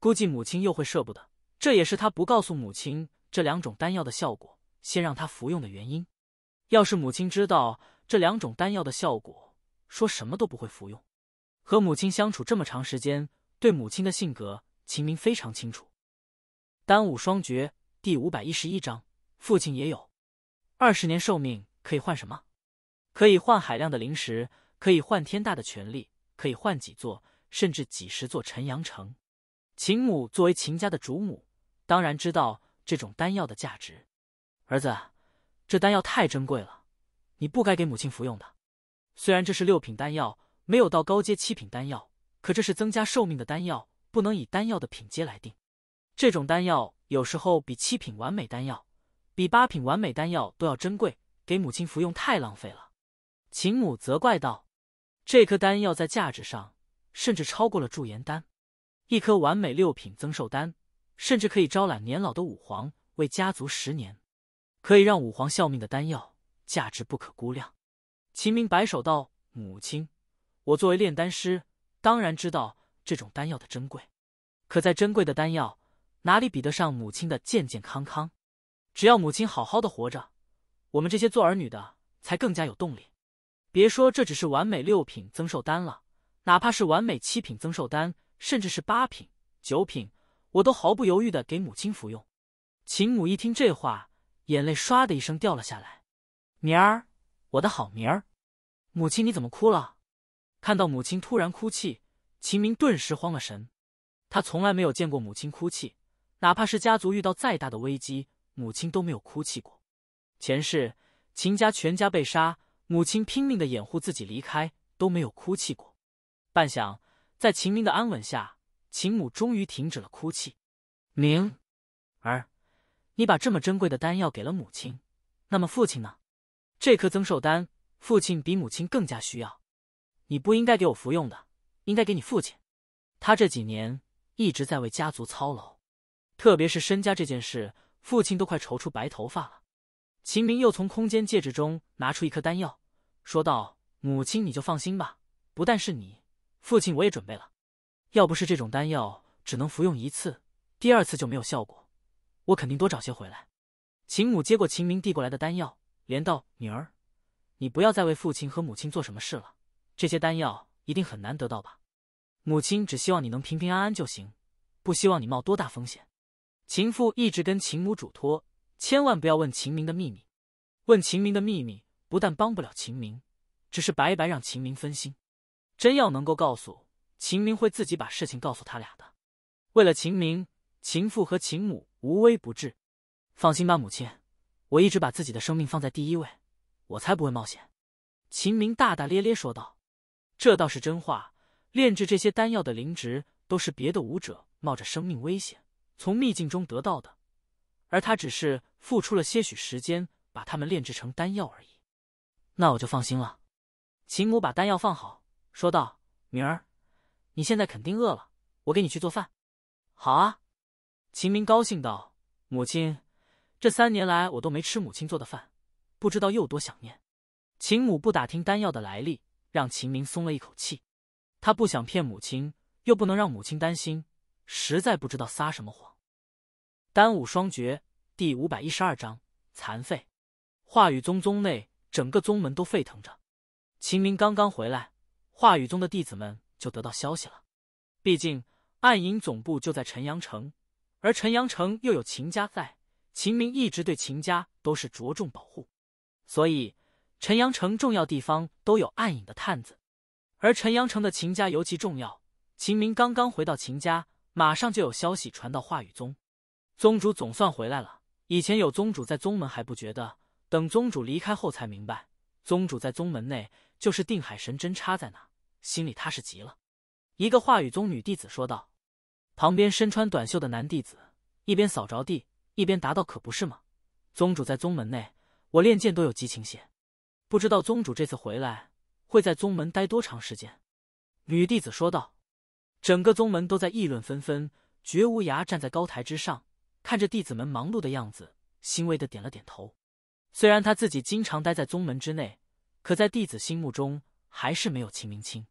估计母亲又会舍不得。这也是他不告诉母亲这两种丹药的效果，先让他服用的原因。要是母亲知道这两种丹药的效果，说什么都不会服用。和母亲相处这么长时间，对母亲的性格，秦明非常清楚。《丹武双绝》第五百一十一章：父亲也有二十年寿命，可以换什么？可以换海量的灵石，可以换天大的权力，可以换几座甚至几十座晨阳城。秦母作为秦家的主母，当然知道这种丹药的价值。儿子，这丹药太珍贵了，你不该给母亲服用的。虽然这是六品丹药，没有到高阶七品丹药，可这是增加寿命的丹药，不能以丹药的品阶来定。这种丹药有时候比七品完美丹药、比八品完美丹药都要珍贵，给母亲服用太浪费了。秦母责怪道：“这颗丹药在价值上，甚至超过了驻颜丹。一颗完美六品增寿丹，甚至可以招揽年老的武皇为家族十年，可以让武皇效命的丹药，价值不可估量。”秦明摆手道：“母亲，我作为炼丹师，当然知道这种丹药的珍贵。可再珍贵的丹药，哪里比得上母亲的健健康康？只要母亲好好的活着，我们这些做儿女的才更加有动力。”别说这只是完美六品增寿丹了，哪怕是完美七品增寿丹，甚至是八品、九品，我都毫不犹豫的给母亲服用。秦母一听这话，眼泪唰的一声掉了下来。明儿，我的好明儿，母亲你怎么哭了？看到母亲突然哭泣，秦明顿时慌了神。他从来没有见过母亲哭泣，哪怕是家族遇到再大的危机，母亲都没有哭泣过。前世秦家全家被杀。母亲拼命的掩护自己离开，都没有哭泣过。半晌，在秦明的安稳下，秦母终于停止了哭泣。明儿，你把这么珍贵的丹药给了母亲，那么父亲呢？这颗增寿丹，父亲比母亲更加需要。你不应该给我服用的，应该给你父亲。他这几年一直在为家族操劳，特别是身家这件事，父亲都快愁出白头发了。秦明又从空间戒指中拿出一颗丹药。说道：“母亲，你就放心吧。不但是你，父亲我也准备了。要不是这种丹药只能服用一次，第二次就没有效果，我肯定多找些回来。”秦母接过秦明递过来的丹药，连道：“女儿，你不要再为父亲和母亲做什么事了。这些丹药一定很难得到吧？母亲只希望你能平平安安就行，不希望你冒多大风险。”秦父一直跟秦母嘱托，千万不要问秦明的秘密，问秦明的秘密。不但帮不了秦明，只是白白让秦明分心。真要能够告诉秦明，会自己把事情告诉他俩的。为了秦明，秦父和秦母无微不至。放心吧，母亲，我一直把自己的生命放在第一位，我才不会冒险。秦明大大咧咧说道：“这倒是真话。炼制这些丹药的灵植，都是别的武者冒着生命危险从秘境中得到的，而他只是付出了些许时间把它们炼制成丹药而已。”那我就放心了。秦母把丹药放好，说道：“明儿，你现在肯定饿了，我给你去做饭。”“好啊！”秦明高兴道：“母亲，这三年来我都没吃母亲做的饭，不知道又多想念。”秦母不打听丹药的来历，让秦明松了一口气。他不想骗母亲，又不能让母亲担心，实在不知道撒什么谎。《丹武双绝》第五百一十二章：残废。话语宗宗内。整个宗门都沸腾着，秦明刚刚回来，话语宗的弟子们就得到消息了。毕竟暗影总部就在陈阳城，而陈阳城又有秦家在，秦明一直对秦家都是着重保护，所以陈阳城重要地方都有暗影的探子，而陈阳城的秦家尤其重要。秦明刚刚回到秦家，马上就有消息传到话语宗，宗主总算回来了。以前有宗主在宗门还不觉得。等宗主离开后，才明白宗主在宗门内就是定海神针插在那，心里踏实极了。一个话语宗女弟子说道，旁边身穿短袖的男弟子一边扫着地，一边答道：“可不是吗？宗主在宗门内，我练剑都有激情些。不知道宗主这次回来会在宗门待多长时间？”女弟子说道。整个宗门都在议论纷纷。绝无涯站在高台之上，看着弟子们忙碌的样子，欣慰的点了点头。虽然他自己经常待在宗门之内，可在弟子心目中还是没有秦明清。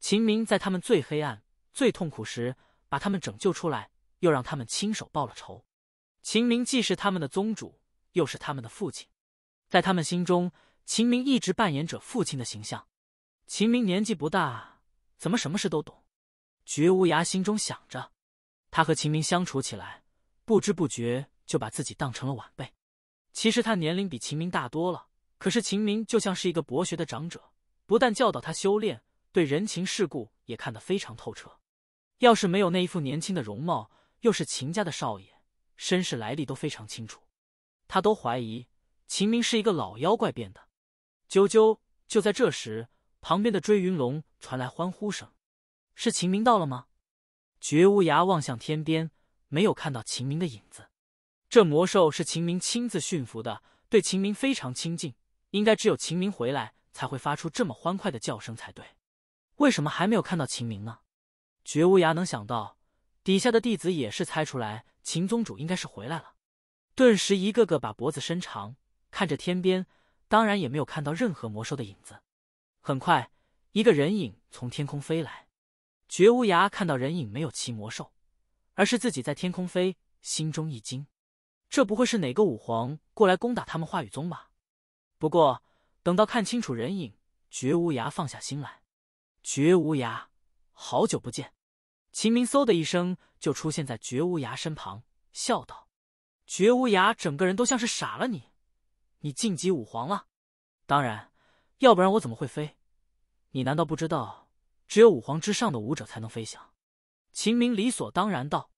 秦明在他们最黑暗、最痛苦时把他们拯救出来，又让他们亲手报了仇。秦明既是他们的宗主，又是他们的父亲，在他们心中，秦明一直扮演着父亲的形象。秦明年纪不大，怎么什么事都懂？绝无涯心中想着，他和秦明相处起来，不知不觉就把自己当成了晚辈。其实他年龄比秦明大多了，可是秦明就像是一个博学的长者，不但教导他修炼，对人情世故也看得非常透彻。要是没有那一副年轻的容貌，又是秦家的少爷，身世来历都非常清楚，他都怀疑秦明是一个老妖怪变的。啾啾！就在这时，旁边的追云龙传来欢呼声：“是秦明到了吗？”绝无涯望向天边，没有看到秦明的影子。这魔兽是秦明亲自驯服的，对秦明非常亲近，应该只有秦明回来才会发出这么欢快的叫声才对。为什么还没有看到秦明呢？绝无涯能想到，底下的弟子也是猜出来，秦宗主应该是回来了，顿时一个个把脖子伸长，看着天边，当然也没有看到任何魔兽的影子。很快，一个人影从天空飞来，绝无涯看到人影没有骑魔兽，而是自己在天空飞，心中一惊。这不会是哪个武皇过来攻打他们话语宗吧？不过等到看清楚人影，绝无涯放下心来。绝无涯，好久不见！秦明嗖的一声就出现在绝无涯身旁，笑道：“绝无涯，整个人都像是傻了。你，你晋级武皇了？当然，要不然我怎么会飞？你难道不知道，只有武皇之上的武者才能飞翔？”秦明理所当然道：“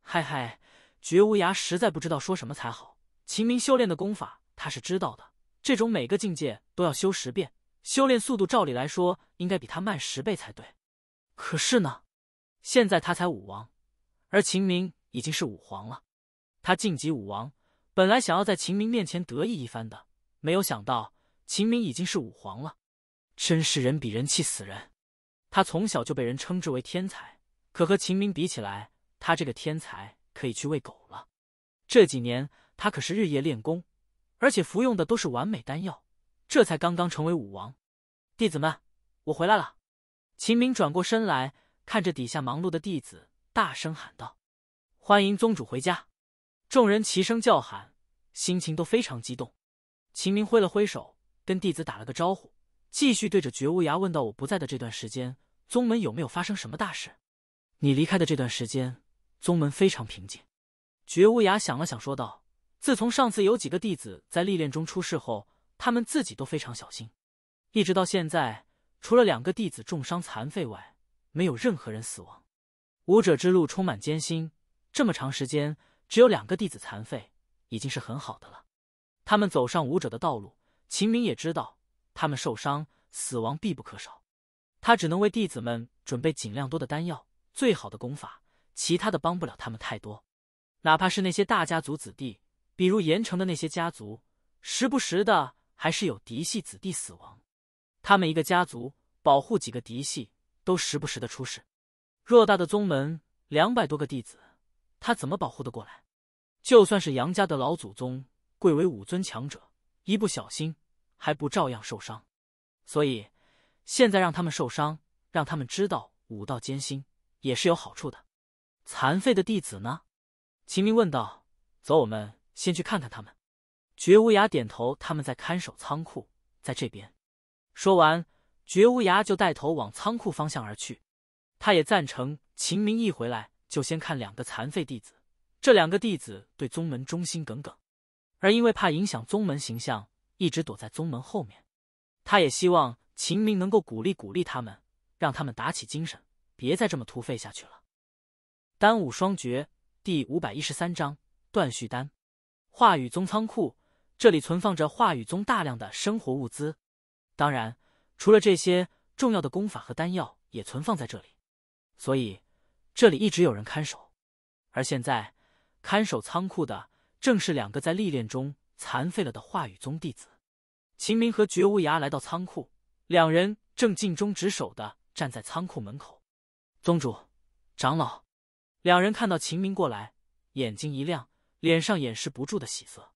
嗨嗨。”绝无涯实在不知道说什么才好。秦明修炼的功法他是知道的，这种每个境界都要修十遍，修炼速度照理来说应该比他慢十倍才对。可是呢，现在他才武王，而秦明已经是武皇了。他晋级武王，本来想要在秦明面前得意一番的，没有想到秦明已经是武皇了，真是人比人气死人。他从小就被人称之为天才，可和秦明比起来，他这个天才。可以去喂狗了。这几年他可是日夜练功，而且服用的都是完美丹药，这才刚刚成为武王。弟子们，我回来了！秦明转过身来，看着底下忙碌的弟子，大声喊道：“欢迎宗主回家！”众人齐声叫喊，心情都非常激动。秦明挥了挥手，跟弟子打了个招呼，继续对着绝无涯问道：“我不在的这段时间，宗门有没有发生什么大事？你离开的这段时间？”宗门非常平静，绝无涯想了想，说道：“自从上次有几个弟子在历练中出事后，他们自己都非常小心，一直到现在，除了两个弟子重伤残废外，没有任何人死亡。武者之路充满艰辛，这么长时间，只有两个弟子残废，已经是很好的了。他们走上武者的道路，秦明也知道，他们受伤、死亡必不可少，他只能为弟子们准备尽量多的丹药、最好的功法。”其他的帮不了他们太多，哪怕是那些大家族子弟，比如盐城的那些家族，时不时的还是有嫡系子弟死亡。他们一个家族保护几个嫡系，都时不时的出事。偌大的宗门，两百多个弟子，他怎么保护的过来？就算是杨家的老祖宗，贵为武尊强者，一不小心还不照样受伤？所以，现在让他们受伤，让他们知道武道艰辛，也是有好处的。残废的弟子呢？秦明问道。走，我们先去看看他们。绝无涯点头。他们在看守仓库，在这边。说完，绝无涯就带头往仓库方向而去。他也赞成秦明一回来就先看两个残废弟子。这两个弟子对宗门忠心耿耿，而因为怕影响宗门形象，一直躲在宗门后面。他也希望秦明能够鼓励鼓励他们，让他们打起精神，别再这么颓废下去了。丹武双绝第五百一十三章断续丹。化羽宗仓库，这里存放着化羽宗大量的生活物资，当然，除了这些，重要的功法和丹药也存放在这里，所以这里一直有人看守。而现在，看守仓库的正是两个在历练中残废了的化羽宗弟子，秦明和绝无涯来到仓库，两人正尽忠职守的站在仓库门口。宗主，长老。两人看到秦明过来，眼睛一亮，脸上掩饰不住的喜色。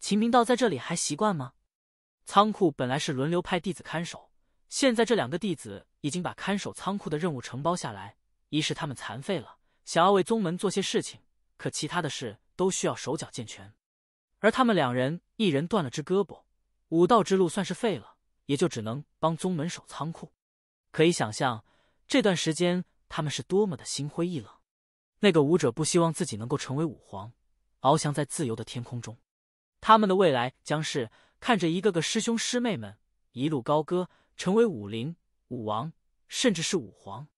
秦明道：“在这里还习惯吗？”仓库本来是轮流派弟子看守，现在这两个弟子已经把看守仓库的任务承包下来。一是他们残废了，想要为宗门做些事情；可其他的事都需要手脚健全，而他们两人一人断了只胳膊，武道之路算是废了，也就只能帮宗门守仓库。可以想象，这段时间他们是多么的心灰意冷。那个武者不希望自己能够成为武皇，翱翔在自由的天空中。他们的未来将是看着一个个师兄师妹们一路高歌，成为武林武王，甚至是武皇，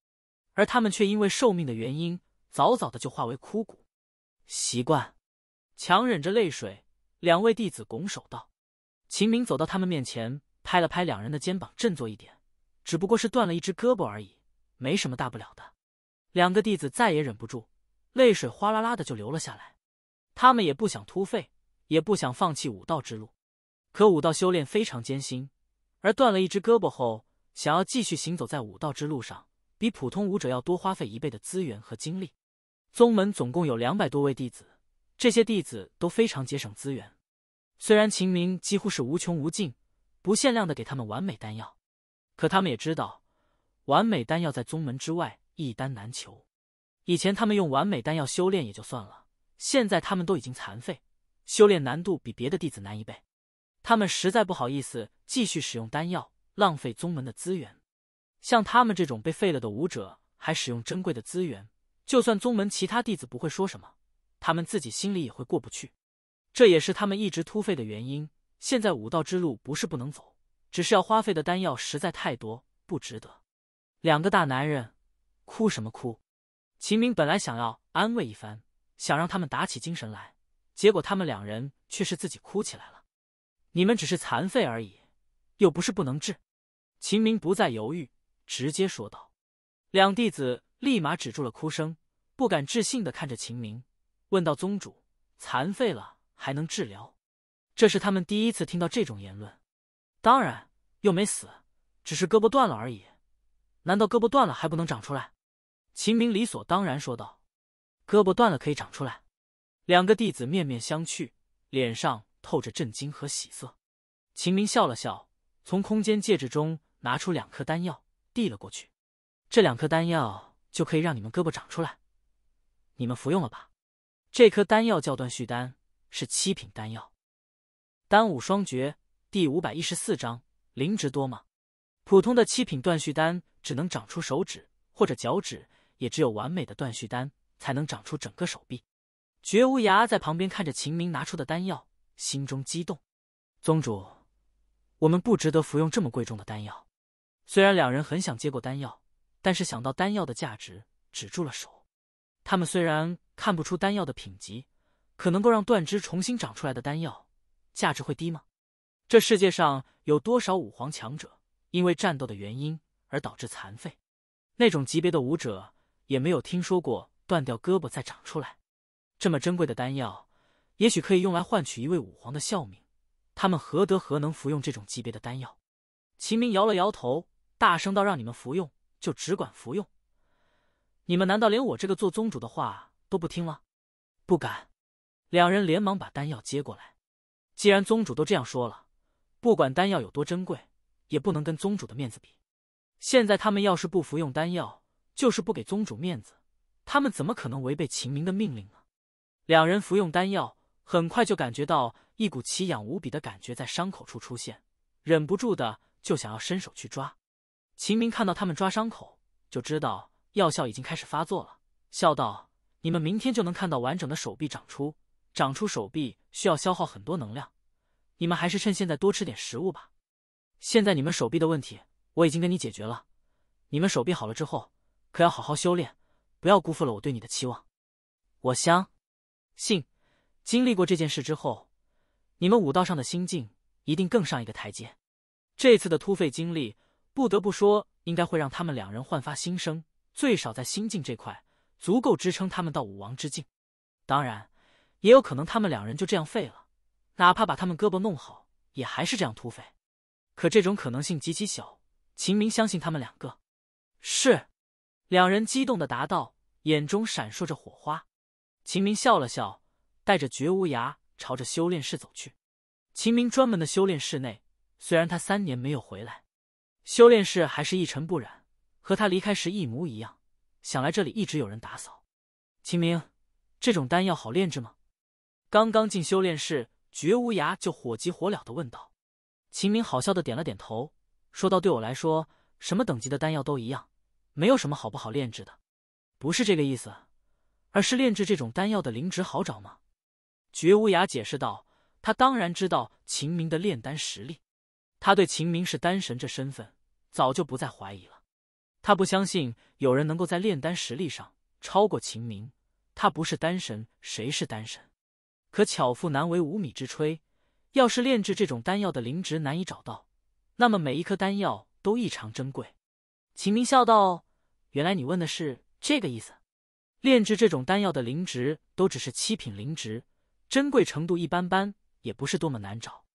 而他们却因为寿命的原因，早早的就化为枯骨。习惯，强忍着泪水，两位弟子拱手道。秦明走到他们面前，拍了拍两人的肩膀，振作一点。只不过是断了一只胳膊而已，没什么大不了的。两个弟子再也忍不住，泪水哗啦啦的就流了下来。他们也不想突废，也不想放弃武道之路。可武道修炼非常艰辛，而断了一只胳膊后，想要继续行走在武道之路上，比普通武者要多花费一倍的资源和精力。宗门总共有两百多位弟子，这些弟子都非常节省资源。虽然秦明几乎是无穷无尽、不限量的给他们完美丹药，可他们也知道，完美丹药在宗门之外。一丹难求，以前他们用完美丹药修炼也就算了，现在他们都已经残废，修炼难度比别的弟子难一倍，他们实在不好意思继续使用丹药，浪费宗门的资源。像他们这种被废了的武者，还使用珍贵的资源，就算宗门其他弟子不会说什么，他们自己心里也会过不去。这也是他们一直突废的原因。现在武道之路不是不能走，只是要花费的丹药实在太多，不值得。两个大男人。哭什么哭？秦明本来想要安慰一番，想让他们打起精神来，结果他们两人却是自己哭起来了。你们只是残废而已，又不是不能治。秦明不再犹豫，直接说道。两弟子立马止住了哭声，不敢置信的看着秦明，问道：“宗主，残废了还能治疗？这是他们第一次听到这种言论。”“当然，又没死，只是胳膊断了而已。难道胳膊断了还不能长出来？”秦明理所当然说道：“胳膊断了可以长出来。”两个弟子面面相觑，脸上透着震惊和喜色。秦明笑了笑，从空间戒指中拿出两颗丹药，递了过去：“这两颗丹药就可以让你们胳膊长出来，你们服用了吧？这颗丹药叫断续丹，是七品丹药。《丹武双绝》第五百一十四章：灵值多吗？普通的七品断续丹只能长出手指或者脚趾。”也只有完美的断续丹才能长出整个手臂。绝无涯在旁边看着秦明拿出的丹药，心中激动。宗主，我们不值得服用这么贵重的丹药。虽然两人很想接过丹药，但是想到丹药的价值，止住了手。他们虽然看不出丹药的品级，可能够让断肢重新长出来的丹药，价值会低吗？这世界上有多少武皇强者因为战斗的原因而导致残废？那种级别的武者？也没有听说过断掉胳膊再长出来，这么珍贵的丹药，也许可以用来换取一位武皇的效命。他们何德何能服用这种级别的丹药？秦明摇了摇头，大声道：“让你们服用就只管服用，你们难道连我这个做宗主的话都不听了？”“不敢。”两人连忙把丹药接过来。既然宗主都这样说了，不管丹药有多珍贵，也不能跟宗主的面子比。现在他们要是不服用丹药，就是不给宗主面子，他们怎么可能违背秦明的命令呢？两人服用丹药，很快就感觉到一股奇痒无比的感觉在伤口处出现，忍不住的就想要伸手去抓。秦明看到他们抓伤口，就知道药效已经开始发作了，笑道：“你们明天就能看到完整的手臂长出。长出手臂需要消耗很多能量，你们还是趁现在多吃点食物吧。现在你们手臂的问题我已经跟你解决了，你们手臂好了之后。”可要好好修炼，不要辜负了我对你的期望。我相信，经历过这件事之后，你们武道上的心境一定更上一个台阶。这次的突费经历，不得不说，应该会让他们两人焕发新生，最少在心境这块，足够支撑他们到武王之境。当然，也有可能他们两人就这样废了，哪怕把他们胳膊弄好，也还是这样突费。可这种可能性极其小。秦明相信他们两个，是。两人激动的答道，眼中闪烁着火花。秦明笑了笑，带着绝无涯朝着修炼室走去。秦明专门的修炼室内，虽然他三年没有回来，修炼室还是一尘不染，和他离开时一模一样。想来这里一直有人打扫。秦明，这种丹药好炼制吗？刚刚进修炼室，绝无涯就火急火燎的问道。秦明好笑的点了点头，说道：“对我来说，什么等级的丹药都一样。”没有什么好不好炼制的，不是这个意思，而是炼制这种丹药的灵值好找吗？绝无涯解释道：“他当然知道秦明的炼丹实力，他对秦明是丹神这身份早就不再怀疑了。他不相信有人能够在炼丹实力上超过秦明。他不是丹神，谁是丹神？可巧妇难为无米之炊，要是炼制这种丹药的灵值难以找到，那么每一颗丹药都异常珍贵。”秦明笑道。原来你问的是这个意思。炼制这种丹药的灵植都只是七品灵植，珍贵程度一般般，也不是多么难找。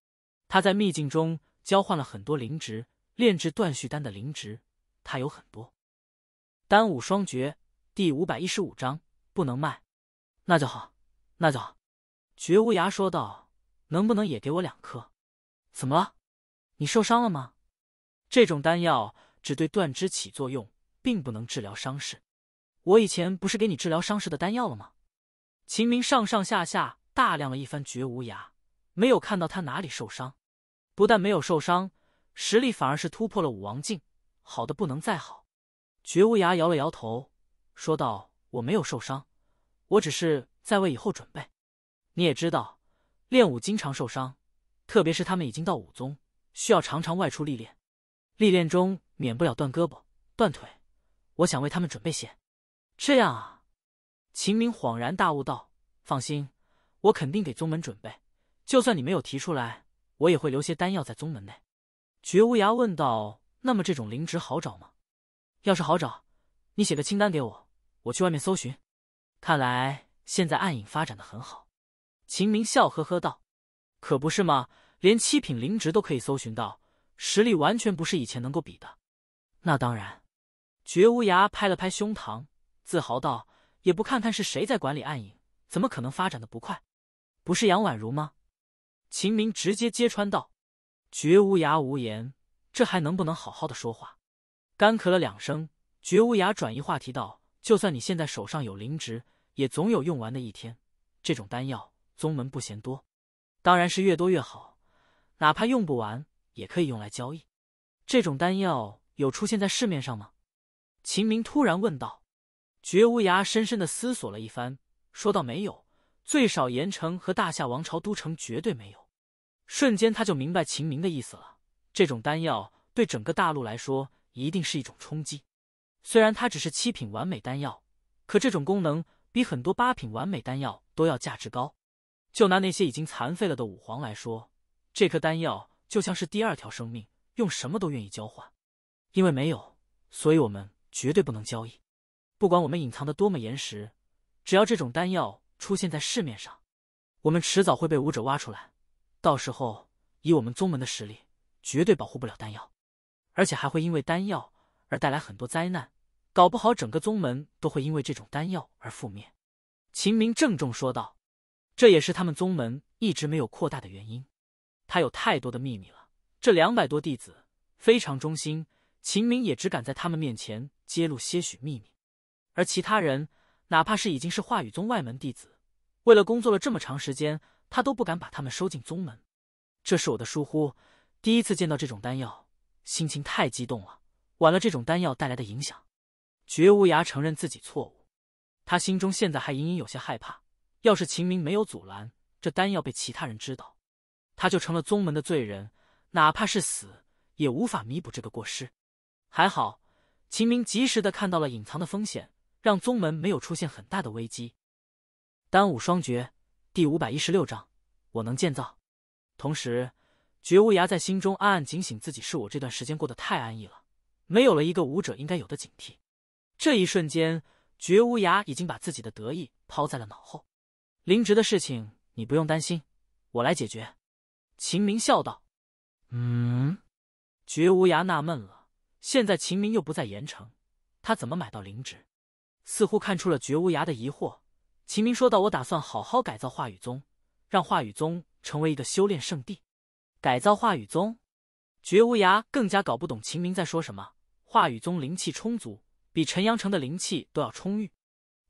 他在秘境中交换了很多灵植，炼制断续丹的灵植，他有很多。丹武双绝第五百一十五章不能卖，那就好，那就好。绝无涯说道：“能不能也给我两颗？怎么了？你受伤了吗？这种丹药只对断肢起作用。”并不能治疗伤势。我以前不是给你治疗伤势的丹药了吗？秦明上上下下大量了一番绝无涯，没有看到他哪里受伤。不但没有受伤，实力反而是突破了武王境，好的不能再好。绝无涯摇了摇头，说道：“我没有受伤，我只是在为以后准备。你也知道，练武经常受伤，特别是他们已经到武宗，需要常常外出历练，历练中免不了断胳膊、断腿。”我想为他们准备些，这样啊？秦明恍然大悟道：“放心，我肯定给宗门准备。就算你没有提出来，我也会留些丹药在宗门内。”绝无涯问道：“那么这种灵植好找吗？要是好找，你写个清单给我，我去外面搜寻。”看来现在暗影发展的很好，秦明笑呵呵道：“可不是吗？连七品灵植都可以搜寻到，实力完全不是以前能够比的。”那当然。绝无涯拍了拍胸膛，自豪道：“也不看看是谁在管理暗影，怎么可能发展的不快？不是杨宛如吗？”秦明直接揭穿道：“绝无涯无言，这还能不能好好的说话？”干咳了两声，绝无涯转移话题道：“就算你现在手上有灵值，也总有用完的一天。这种丹药，宗门不嫌多，当然是越多越好。哪怕用不完，也可以用来交易。这种丹药有出现在市面上吗？”秦明突然问道：“绝无涯，深深的思索了一番，说道：没有，最少盐城和大夏王朝都城绝对没有。瞬间他就明白秦明的意思了。这种丹药对整个大陆来说一定是一种冲击。虽然它只是七品完美丹药，可这种功能比很多八品完美丹药都要价值高。就拿那些已经残废了的武皇来说，这颗丹药就像是第二条生命，用什么都愿意交换。因为没有，所以我们。”绝对不能交易，不管我们隐藏的多么严实，只要这种丹药出现在市面上，我们迟早会被武者挖出来。到时候，以我们宗门的实力，绝对保护不了丹药，而且还会因为丹药而带来很多灾难，搞不好整个宗门都会因为这种丹药而覆灭。秦明郑重说道：“这也是他们宗门一直没有扩大的原因，他有太多的秘密了。这两百多弟子非常忠心。”秦明也只敢在他们面前揭露些许秘密，而其他人哪怕是已经是化羽宗外门弟子，为了工作了这么长时间，他都不敢把他们收进宗门。这是我的疏忽，第一次见到这种丹药，心情太激动了，晚了这种丹药带来的影响。绝无涯承认自己错误，他心中现在还隐隐有些害怕。要是秦明没有阻拦，这丹药被其他人知道，他就成了宗门的罪人，哪怕是死也无法弥补这个过失。还好，秦明及时的看到了隐藏的风险，让宗门没有出现很大的危机。丹武双绝第五百一十六章，我能建造。同时，绝无涯在心中暗暗警醒自己：，是我这段时间过得太安逸了，没有了一个武者应该有的警惕。这一瞬间，绝无涯已经把自己的得意抛在了脑后。灵植的事情你不用担心，我来解决。秦明笑道。嗯，绝无涯纳闷了。现在秦明又不在盐城，他怎么买到灵芝？似乎看出了绝无涯的疑惑，秦明说道：“我打算好好改造话语宗，让话语宗成为一个修炼圣地。改造话语宗，绝无涯更加搞不懂秦明在说什么。话语宗灵气充足，比陈阳城的灵气都要充裕，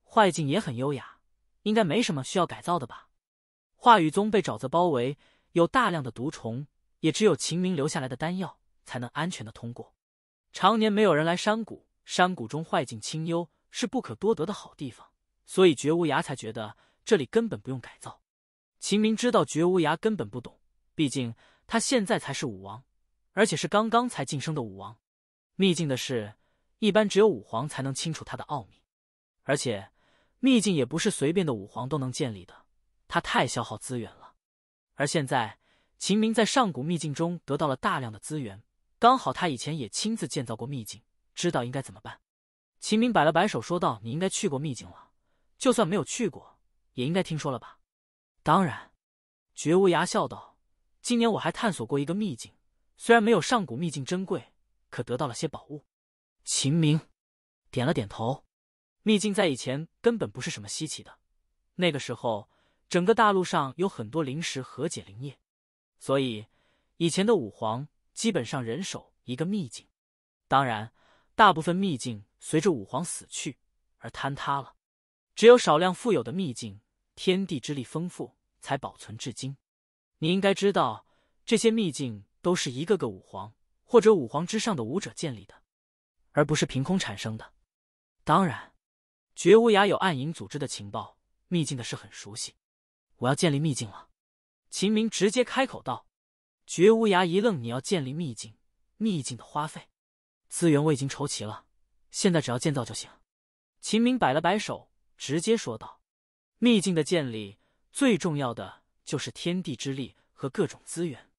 坏境也很优雅，应该没什么需要改造的吧？话语宗被沼泽包围，有大量的毒虫，也只有秦明留下来的丹药才能安全的通过。”常年没有人来山谷，山谷中坏境清幽，是不可多得的好地方，所以绝无涯才觉得这里根本不用改造。秦明知道绝无涯根本不懂，毕竟他现在才是武王，而且是刚刚才晋升的武王。秘境的事，一般只有武皇才能清楚它的奥秘，而且秘境也不是随便的武皇都能建立的，它太消耗资源了。而现在，秦明在上古秘境中得到了大量的资源。刚好他以前也亲自建造过秘境，知道应该怎么办。秦明摆了摆手，说道：“你应该去过秘境了，就算没有去过，也应该听说了吧？”当然，绝无涯笑道：“今年我还探索过一个秘境，虽然没有上古秘境珍贵，可得到了些宝物。”秦明点了点头。秘境在以前根本不是什么稀奇的，那个时候整个大陆上有很多灵石和解灵液，所以以前的武皇。基本上人手一个秘境，当然，大部分秘境随着武皇死去而坍塌了，只有少量富有的秘境，天地之力丰富，才保存至今。你应该知道，这些秘境都是一个个武皇或者武皇之上的武者建立的，而不是凭空产生的。当然，绝无涯有暗影组织的情报，秘境的事很熟悉。我要建立秘境了，秦明直接开口道。绝无涯一愣：“你要建立秘境？秘境的花费、资源我已经筹齐了，现在只要建造就行。”秦明摆了摆手，直接说道：“秘境的建立最重要的就是天地之力和各种资源。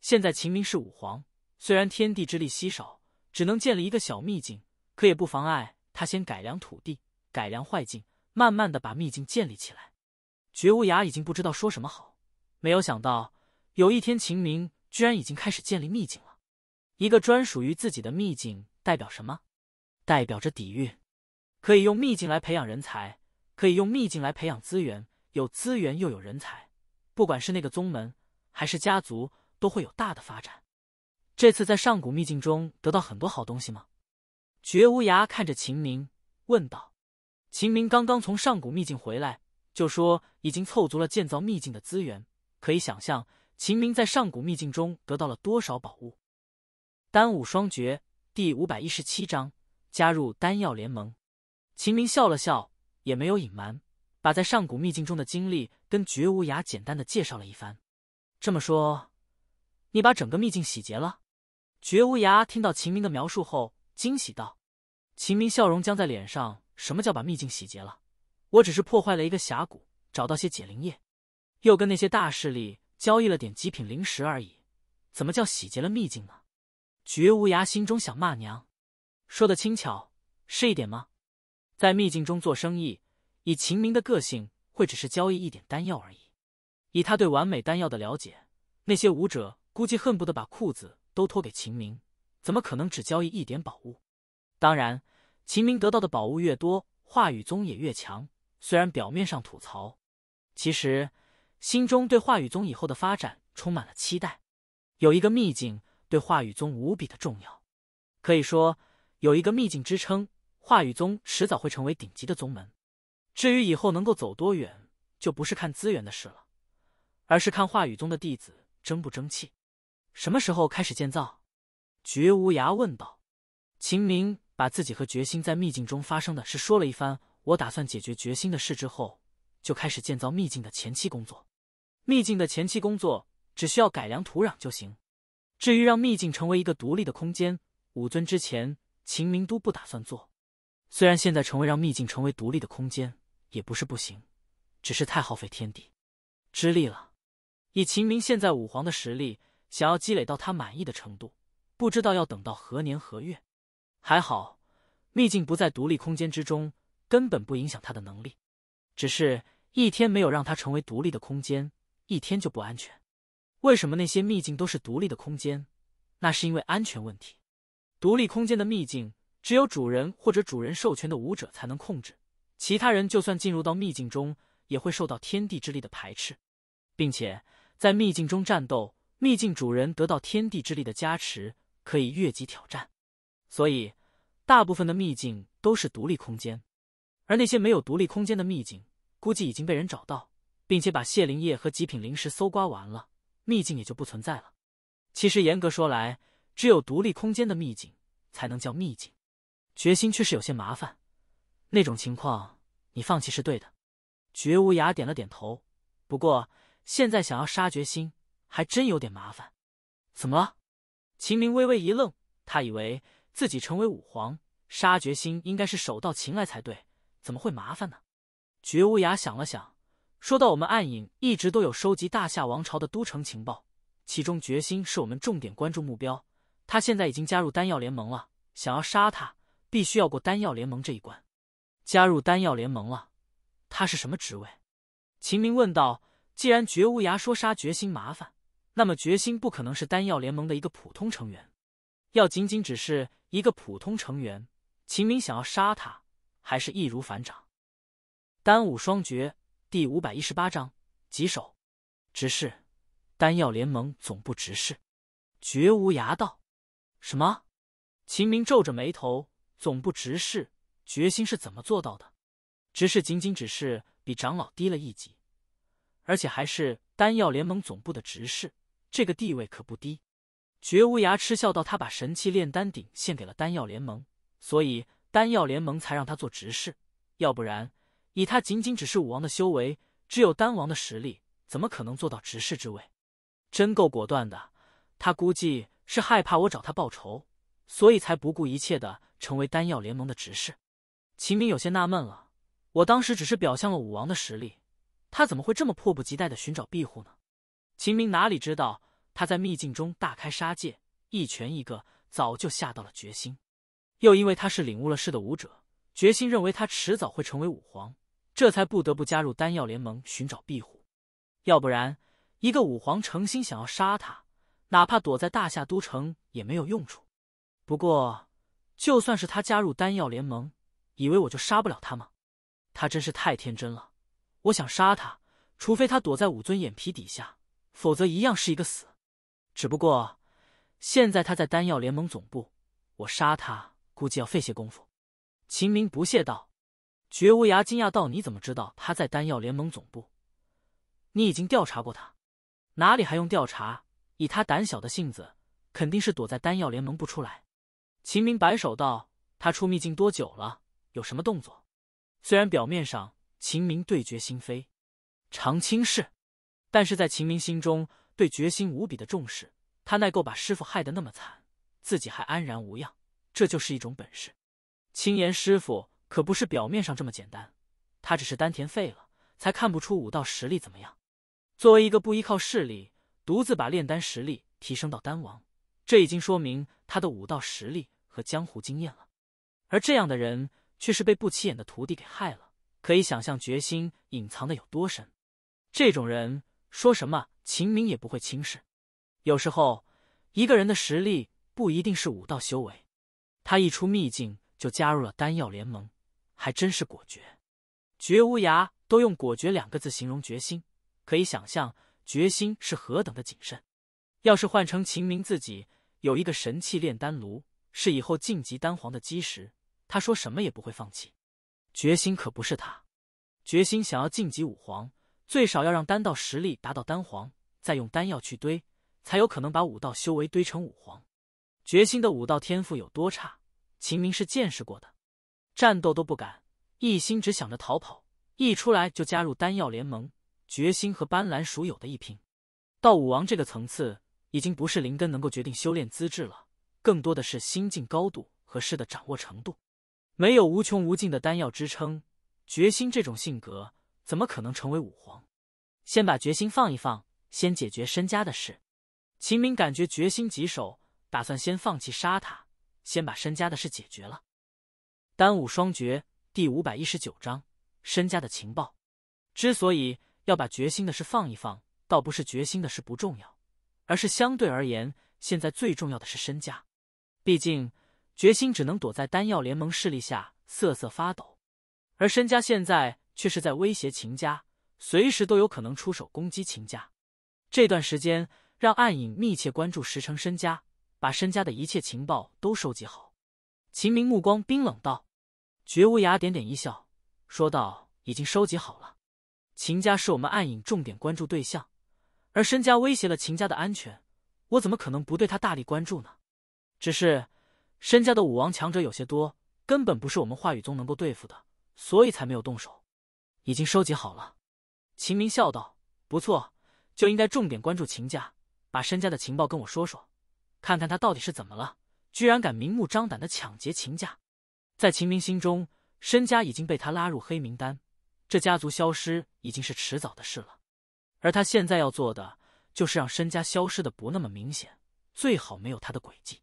现在秦明是武皇，虽然天地之力稀少，只能建立一个小秘境，可也不妨碍他先改良土地，改良坏境，慢慢的把秘境建立起来。”绝无涯已经不知道说什么好，没有想到。有一天，秦明居然已经开始建立秘境了。一个专属于自己的秘境代表什么？代表着底蕴。可以用秘境来培养人才，可以用秘境来培养资源。有资源又有人才，不管是那个宗门还是家族，都会有大的发展。这次在上古秘境中得到很多好东西吗？绝无涯看着秦明问道。秦明刚刚从上古秘境回来，就说已经凑足了建造秘境的资源。可以想象。秦明在上古秘境中得到了多少宝物？《丹武双绝》第五百一十七章：加入丹药联盟。秦明笑了笑，也没有隐瞒，把在上古秘境中的经历跟绝无涯简单的介绍了一番。这么说，你把整个秘境洗劫了？绝无涯听到秦明的描述后，惊喜道：“秦明，笑容僵在脸上。什么叫把秘境洗劫了？我只是破坏了一个峡谷，找到些解灵液，又跟那些大势力。”交易了点极品灵石而已，怎么叫洗劫了秘境呢？绝无涯心中想骂娘，说的轻巧是一点吗？在秘境中做生意，以秦明的个性，会只是交易一点丹药而已？以他对完美丹药的了解，那些武者估计恨不得把裤子都脱给秦明，怎么可能只交易一点宝物？当然，秦明得到的宝物越多，话语宗也越强。虽然表面上吐槽，其实。心中对话语宗以后的发展充满了期待。有一个秘境对话语宗无比的重要，可以说有一个秘境支撑，话语宗迟早会成为顶级的宗门。至于以后能够走多远，就不是看资源的事了，而是看话语宗的弟子争不争气。什么时候开始建造？绝无涯问道。秦明把自己和决心在秘境中发生的事说了一番。我打算解决决心的事之后，就开始建造秘境的前期工作。秘境的前期工作只需要改良土壤就行。至于让秘境成为一个独立的空间，武尊之前秦明都不打算做。虽然现在成为让秘境成为独立的空间也不是不行，只是太耗费天地之力了。以秦明现在武皇的实力，想要积累到他满意的程度，不知道要等到何年何月。还好，秘境不在独立空间之中，根本不影响他的能力。只是一天没有让他成为独立的空间。一天就不安全。为什么那些秘境都是独立的空间？那是因为安全问题。独立空间的秘境，只有主人或者主人授权的武者才能控制。其他人就算进入到秘境中，也会受到天地之力的排斥，并且在秘境中战斗，秘境主人得到天地之力的加持，可以越级挑战。所以，大部分的秘境都是独立空间，而那些没有独立空间的秘境，估计已经被人找到。并且把谢灵液和极品灵石搜刮完了，秘境也就不存在了。其实严格说来，只有独立空间的秘境才能叫秘境。决心却是有些麻烦，那种情况你放弃是对的。绝无涯点了点头，不过现在想要杀决心，还真有点麻烦。怎么了？秦明微微一愣，他以为自己成为武皇，杀决心应该是手到擒来才对，怎么会麻烦呢？绝无涯想了想。说到我们暗影一直都有收集大夏王朝的都城情报，其中决心是我们重点关注目标。他现在已经加入丹药联盟了，想要杀他，必须要过丹药联盟这一关。加入丹药联盟了，他是什么职位？秦明问道。既然绝无涯说杀决心麻烦，那么决心不可能是丹药联盟的一个普通成员。要仅仅只是一个普通成员，秦明想要杀他还是易如反掌。丹武双绝。第五百一十八章棘手。执事，丹药联盟总部执事，绝无涯道。什么？秦明皱着眉头。总部执事决心是怎么做到的？执事仅仅只是比长老低了一级，而且还是丹药联盟总部的执事，这个地位可不低。绝无涯嗤笑道：“他把神器炼丹鼎献给了丹药联盟，所以丹药联盟才让他做执事，要不然。”以他仅仅只是武王的修为，只有丹王的实力，怎么可能做到执事之位？真够果断的！他估计是害怕我找他报仇，所以才不顾一切的成为丹药联盟的执事。秦明有些纳闷了，我当时只是表象了武王的实力，他怎么会这么迫不及待的寻找庇护呢？秦明哪里知道，他在秘境中大开杀戒，一拳一个，早就下到了决心。又因为他是领悟了事的武者，决心认为他迟早会成为武皇。这才不得不加入丹药联盟寻找庇护，要不然一个武皇诚心想要杀他，哪怕躲在大夏都城也没有用处。不过就算是他加入丹药联盟，以为我就杀不了他吗？他真是太天真了！我想杀他，除非他躲在武尊眼皮底下，否则一样是一个死。只不过现在他在丹药联盟总部，我杀他估计要费些功夫。”秦明不屑道。绝无涯惊讶道：“你怎么知道他在丹药联盟总部？你已经调查过他，哪里还用调查？以他胆小的性子，肯定是躲在丹药联盟不出来。”秦明摆手道：“他出秘境多久了？有什么动作？”虽然表面上秦明对决心非，常轻视，但是在秦明心中对决心无比的重视。他耐够把师傅害得那么惨，自己还安然无恙，这就是一种本事。青岩师傅。可不是表面上这么简单，他只是丹田废了，才看不出武道实力怎么样。作为一个不依靠势力，独自把炼丹实力提升到丹王，这已经说明他的武道实力和江湖经验了。而这样的人却是被不起眼的徒弟给害了，可以想象决心隐藏的有多深。这种人说什么，秦明也不会轻视。有时候，一个人的实力不一定是武道修为，他一出秘境就加入了丹药联盟。还真是果决，绝无涯都用“果决”两个字形容决心，可以想象决心是何等的谨慎。要是换成秦明自己，有一个神器炼丹炉，是以后晋级丹皇的基石，他说什么也不会放弃。决心可不是他，决心想要晋级武皇，最少要让丹道实力达到丹皇，再用丹药去堆，才有可能把武道修为堆成武皇。决心的武道天赋有多差，秦明是见识过的。战斗都不敢，一心只想着逃跑。一出来就加入丹药联盟，决心和斑斓鼠有的一拼。到武王这个层次，已经不是灵根能够决定修炼资质了，更多的是心境高度和事的掌握程度。没有无穷无尽的丹药支撑，决心这种性格怎么可能成为武皇？先把决心放一放，先解决身家的事。秦明感觉决心棘手，打算先放弃杀他，先把身家的事解决了。《丹武双绝》第五百一十九章：身家的情报。之所以要把决心的事放一放，倒不是决心的事不重要，而是相对而言，现在最重要的是身家。毕竟决心只能躲在丹药联盟势力下瑟瑟发抖，而身家现在却是在威胁秦家，随时都有可能出手攻击秦家。这段时间，让暗影密切关注石城身家，把身家的一切情报都收集好。秦明目光冰冷道。绝无涯点点一笑，说道：“已经收集好了。秦家是我们暗影重点关注对象，而申家威胁了秦家的安全，我怎么可能不对他大力关注呢？只是申家的武王强者有些多，根本不是我们话语宗能够对付的，所以才没有动手。已经收集好了。”秦明笑道：“不错，就应该重点关注秦家，把申家的情报跟我说说，看看他到底是怎么了，居然敢明目张胆的抢劫秦家。”在秦明心中，申家已经被他拉入黑名单，这家族消失已经是迟早的事了。而他现在要做的，就是让申家消失的不那么明显，最好没有他的轨迹。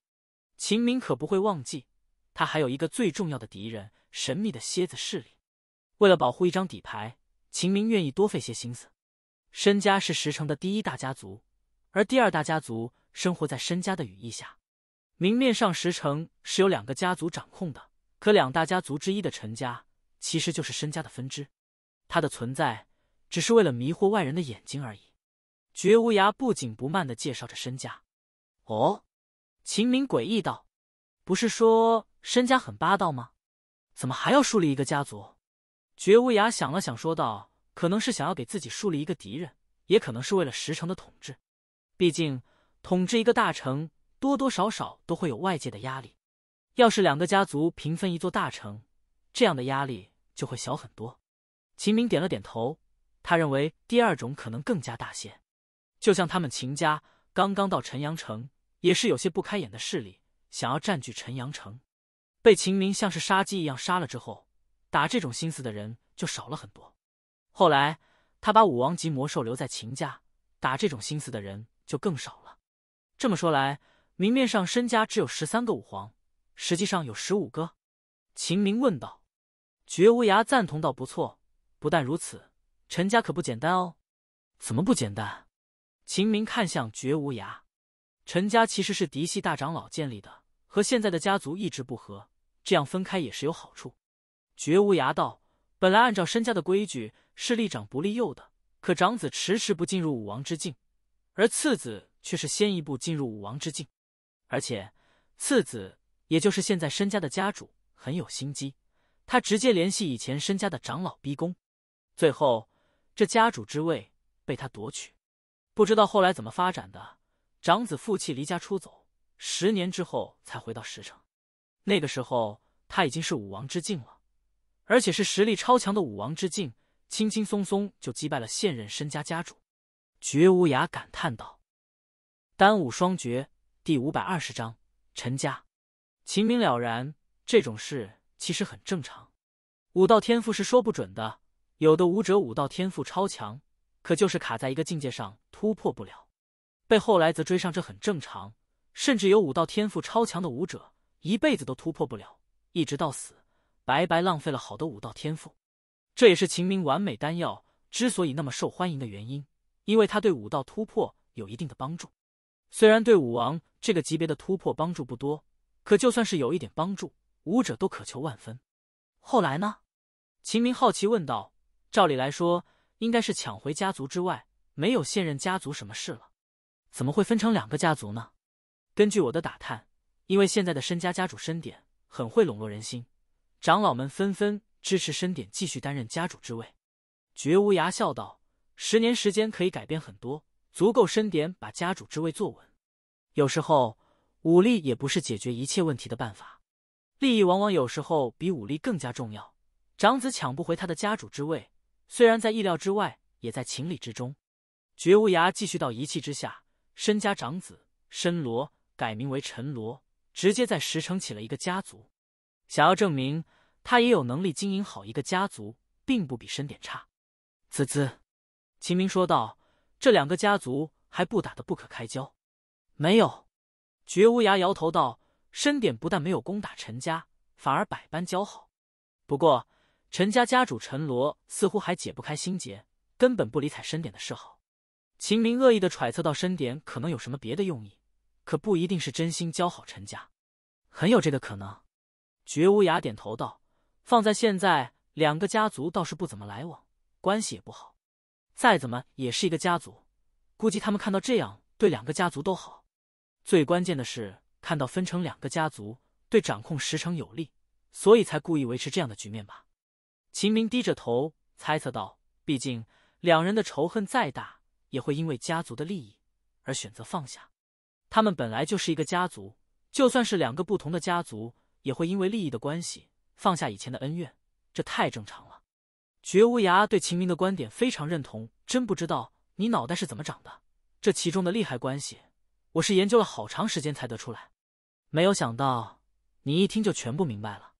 秦明可不会忘记，他还有一个最重要的敌人——神秘的蝎子势力。为了保护一张底牌，秦明愿意多费些心思。申家是石城的第一大家族，而第二大家族生活在申家的羽翼下。明面上，石城是由两个家族掌控的。可两大家族之一的陈家，其实就是申家的分支，它的存在只是为了迷惑外人的眼睛而已。绝无涯不紧不慢的介绍着申家。哦，秦明诡异道：“不是说申家很霸道吗？怎么还要树立一个家族？”绝无涯想了想说道：“可能是想要给自己树立一个敌人，也可能是为了石城的统治。毕竟统治一个大城，多多少少都会有外界的压力。”要是两个家族平分一座大城，这样的压力就会小很多。秦明点了点头，他认为第二种可能更加大些。就像他们秦家刚刚到陈阳城，也是有些不开眼的势力想要占据陈阳城，被秦明像是杀鸡一样杀了之后，打这种心思的人就少了很多。后来他把武王级魔兽留在秦家，打这种心思的人就更少了。这么说来，明面上身家只有十三个武皇。实际上有十五个，秦明问道。绝无涯赞同道：“不错，不但如此，陈家可不简单哦。”“怎么不简单？”秦明看向绝无涯。陈家其实是嫡系大长老建立的，和现在的家族一直不和，这样分开也是有好处。”绝无涯道：“本来按照申家的规矩是立长不立幼的，可长子迟迟不进入武王之境，而次子却是先一步进入武王之境，而且次子。”也就是现在申家的家主很有心机，他直接联系以前申家的长老逼宫，最后这家主之位被他夺取。不知道后来怎么发展的，长子负气离家出走，十年之后才回到石城。那个时候他已经是武王之境了，而且是实力超强的武王之境，轻轻松松就击败了现任申家家主。绝无涯感叹道：“单武双绝。”第五百二十章：陈家。秦明了然，这种事其实很正常。武道天赋是说不准的，有的武者武道天赋超强，可就是卡在一个境界上突破不了，被后来者追上，这很正常。甚至有武道天赋超强的武者，一辈子都突破不了，一直到死，白白浪费了好多武道天赋。这也是秦明完美丹药之所以那么受欢迎的原因，因为他对武道突破有一定的帮助，虽然对武王这个级别的突破帮助不多。可就算是有一点帮助，武者都渴求万分。后来呢？秦明好奇问道：“照理来说，应该是抢回家族之外，没有现任家族什么事了，怎么会分成两个家族呢？”根据我的打探，因为现在的申家家主申典很会笼络人心，长老们纷纷支持申典继续担任家主之位。绝无涯笑道：“十年时间可以改变很多，足够申典把家主之位坐稳。有时候。”武力也不是解决一切问题的办法，利益往往有时候比武力更加重要。长子抢不回他的家主之位，虽然在意料之外，也在情理之中。绝无涯继续到一气之下，申家长子申罗改名为陈罗，直接在石城起了一个家族，想要证明他也有能力经营好一个家族，并不比申点差。滋滋，秦明说道：“这两个家族还不打得不可开交？”没有。绝无涯摇头道：“深点不但没有攻打陈家，反而百般交好。不过，陈家家主陈罗似乎还解不开心结，根本不理睬深点的示好。秦明恶意的揣测到，深点可能有什么别的用意，可不一定是真心交好陈家，很有这个可能。”绝无涯点头道：“放在现在，两个家族倒是不怎么来往，关系也不好。再怎么也是一个家族，估计他们看到这样，对两个家族都好。”最关键的是，看到分成两个家族对掌控十成有利，所以才故意维持这样的局面吧。秦明低着头猜测道：“毕竟两人的仇恨再大，也会因为家族的利益而选择放下。他们本来就是一个家族，就算是两个不同的家族，也会因为利益的关系放下以前的恩怨，这太正常了。”绝无涯对秦明的观点非常认同，真不知道你脑袋是怎么长的？这其中的利害关系。我是研究了好长时间才得出来，没有想到你一听就全部明白了。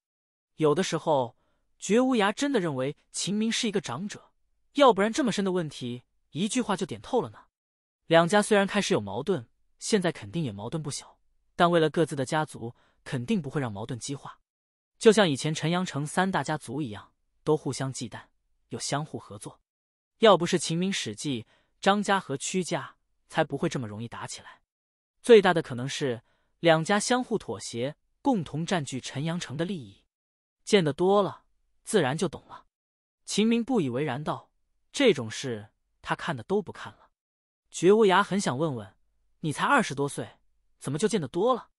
有的时候，绝无涯真的认为秦明是一个长者，要不然这么深的问题一句话就点透了呢。两家虽然开始有矛盾，现在肯定也矛盾不小，但为了各自的家族，肯定不会让矛盾激化。就像以前陈阳城三大家族一样，都互相忌惮又相互合作。要不是秦明史记、张家和屈家才不会这么容易打起来。最大的可能是两家相互妥协，共同占据陈阳城的利益。见得多了，自然就懂了。秦明不以为然道：“这种事他看的都不看了。”绝无涯很想问问：“你才二十多岁，怎么就见得多了？”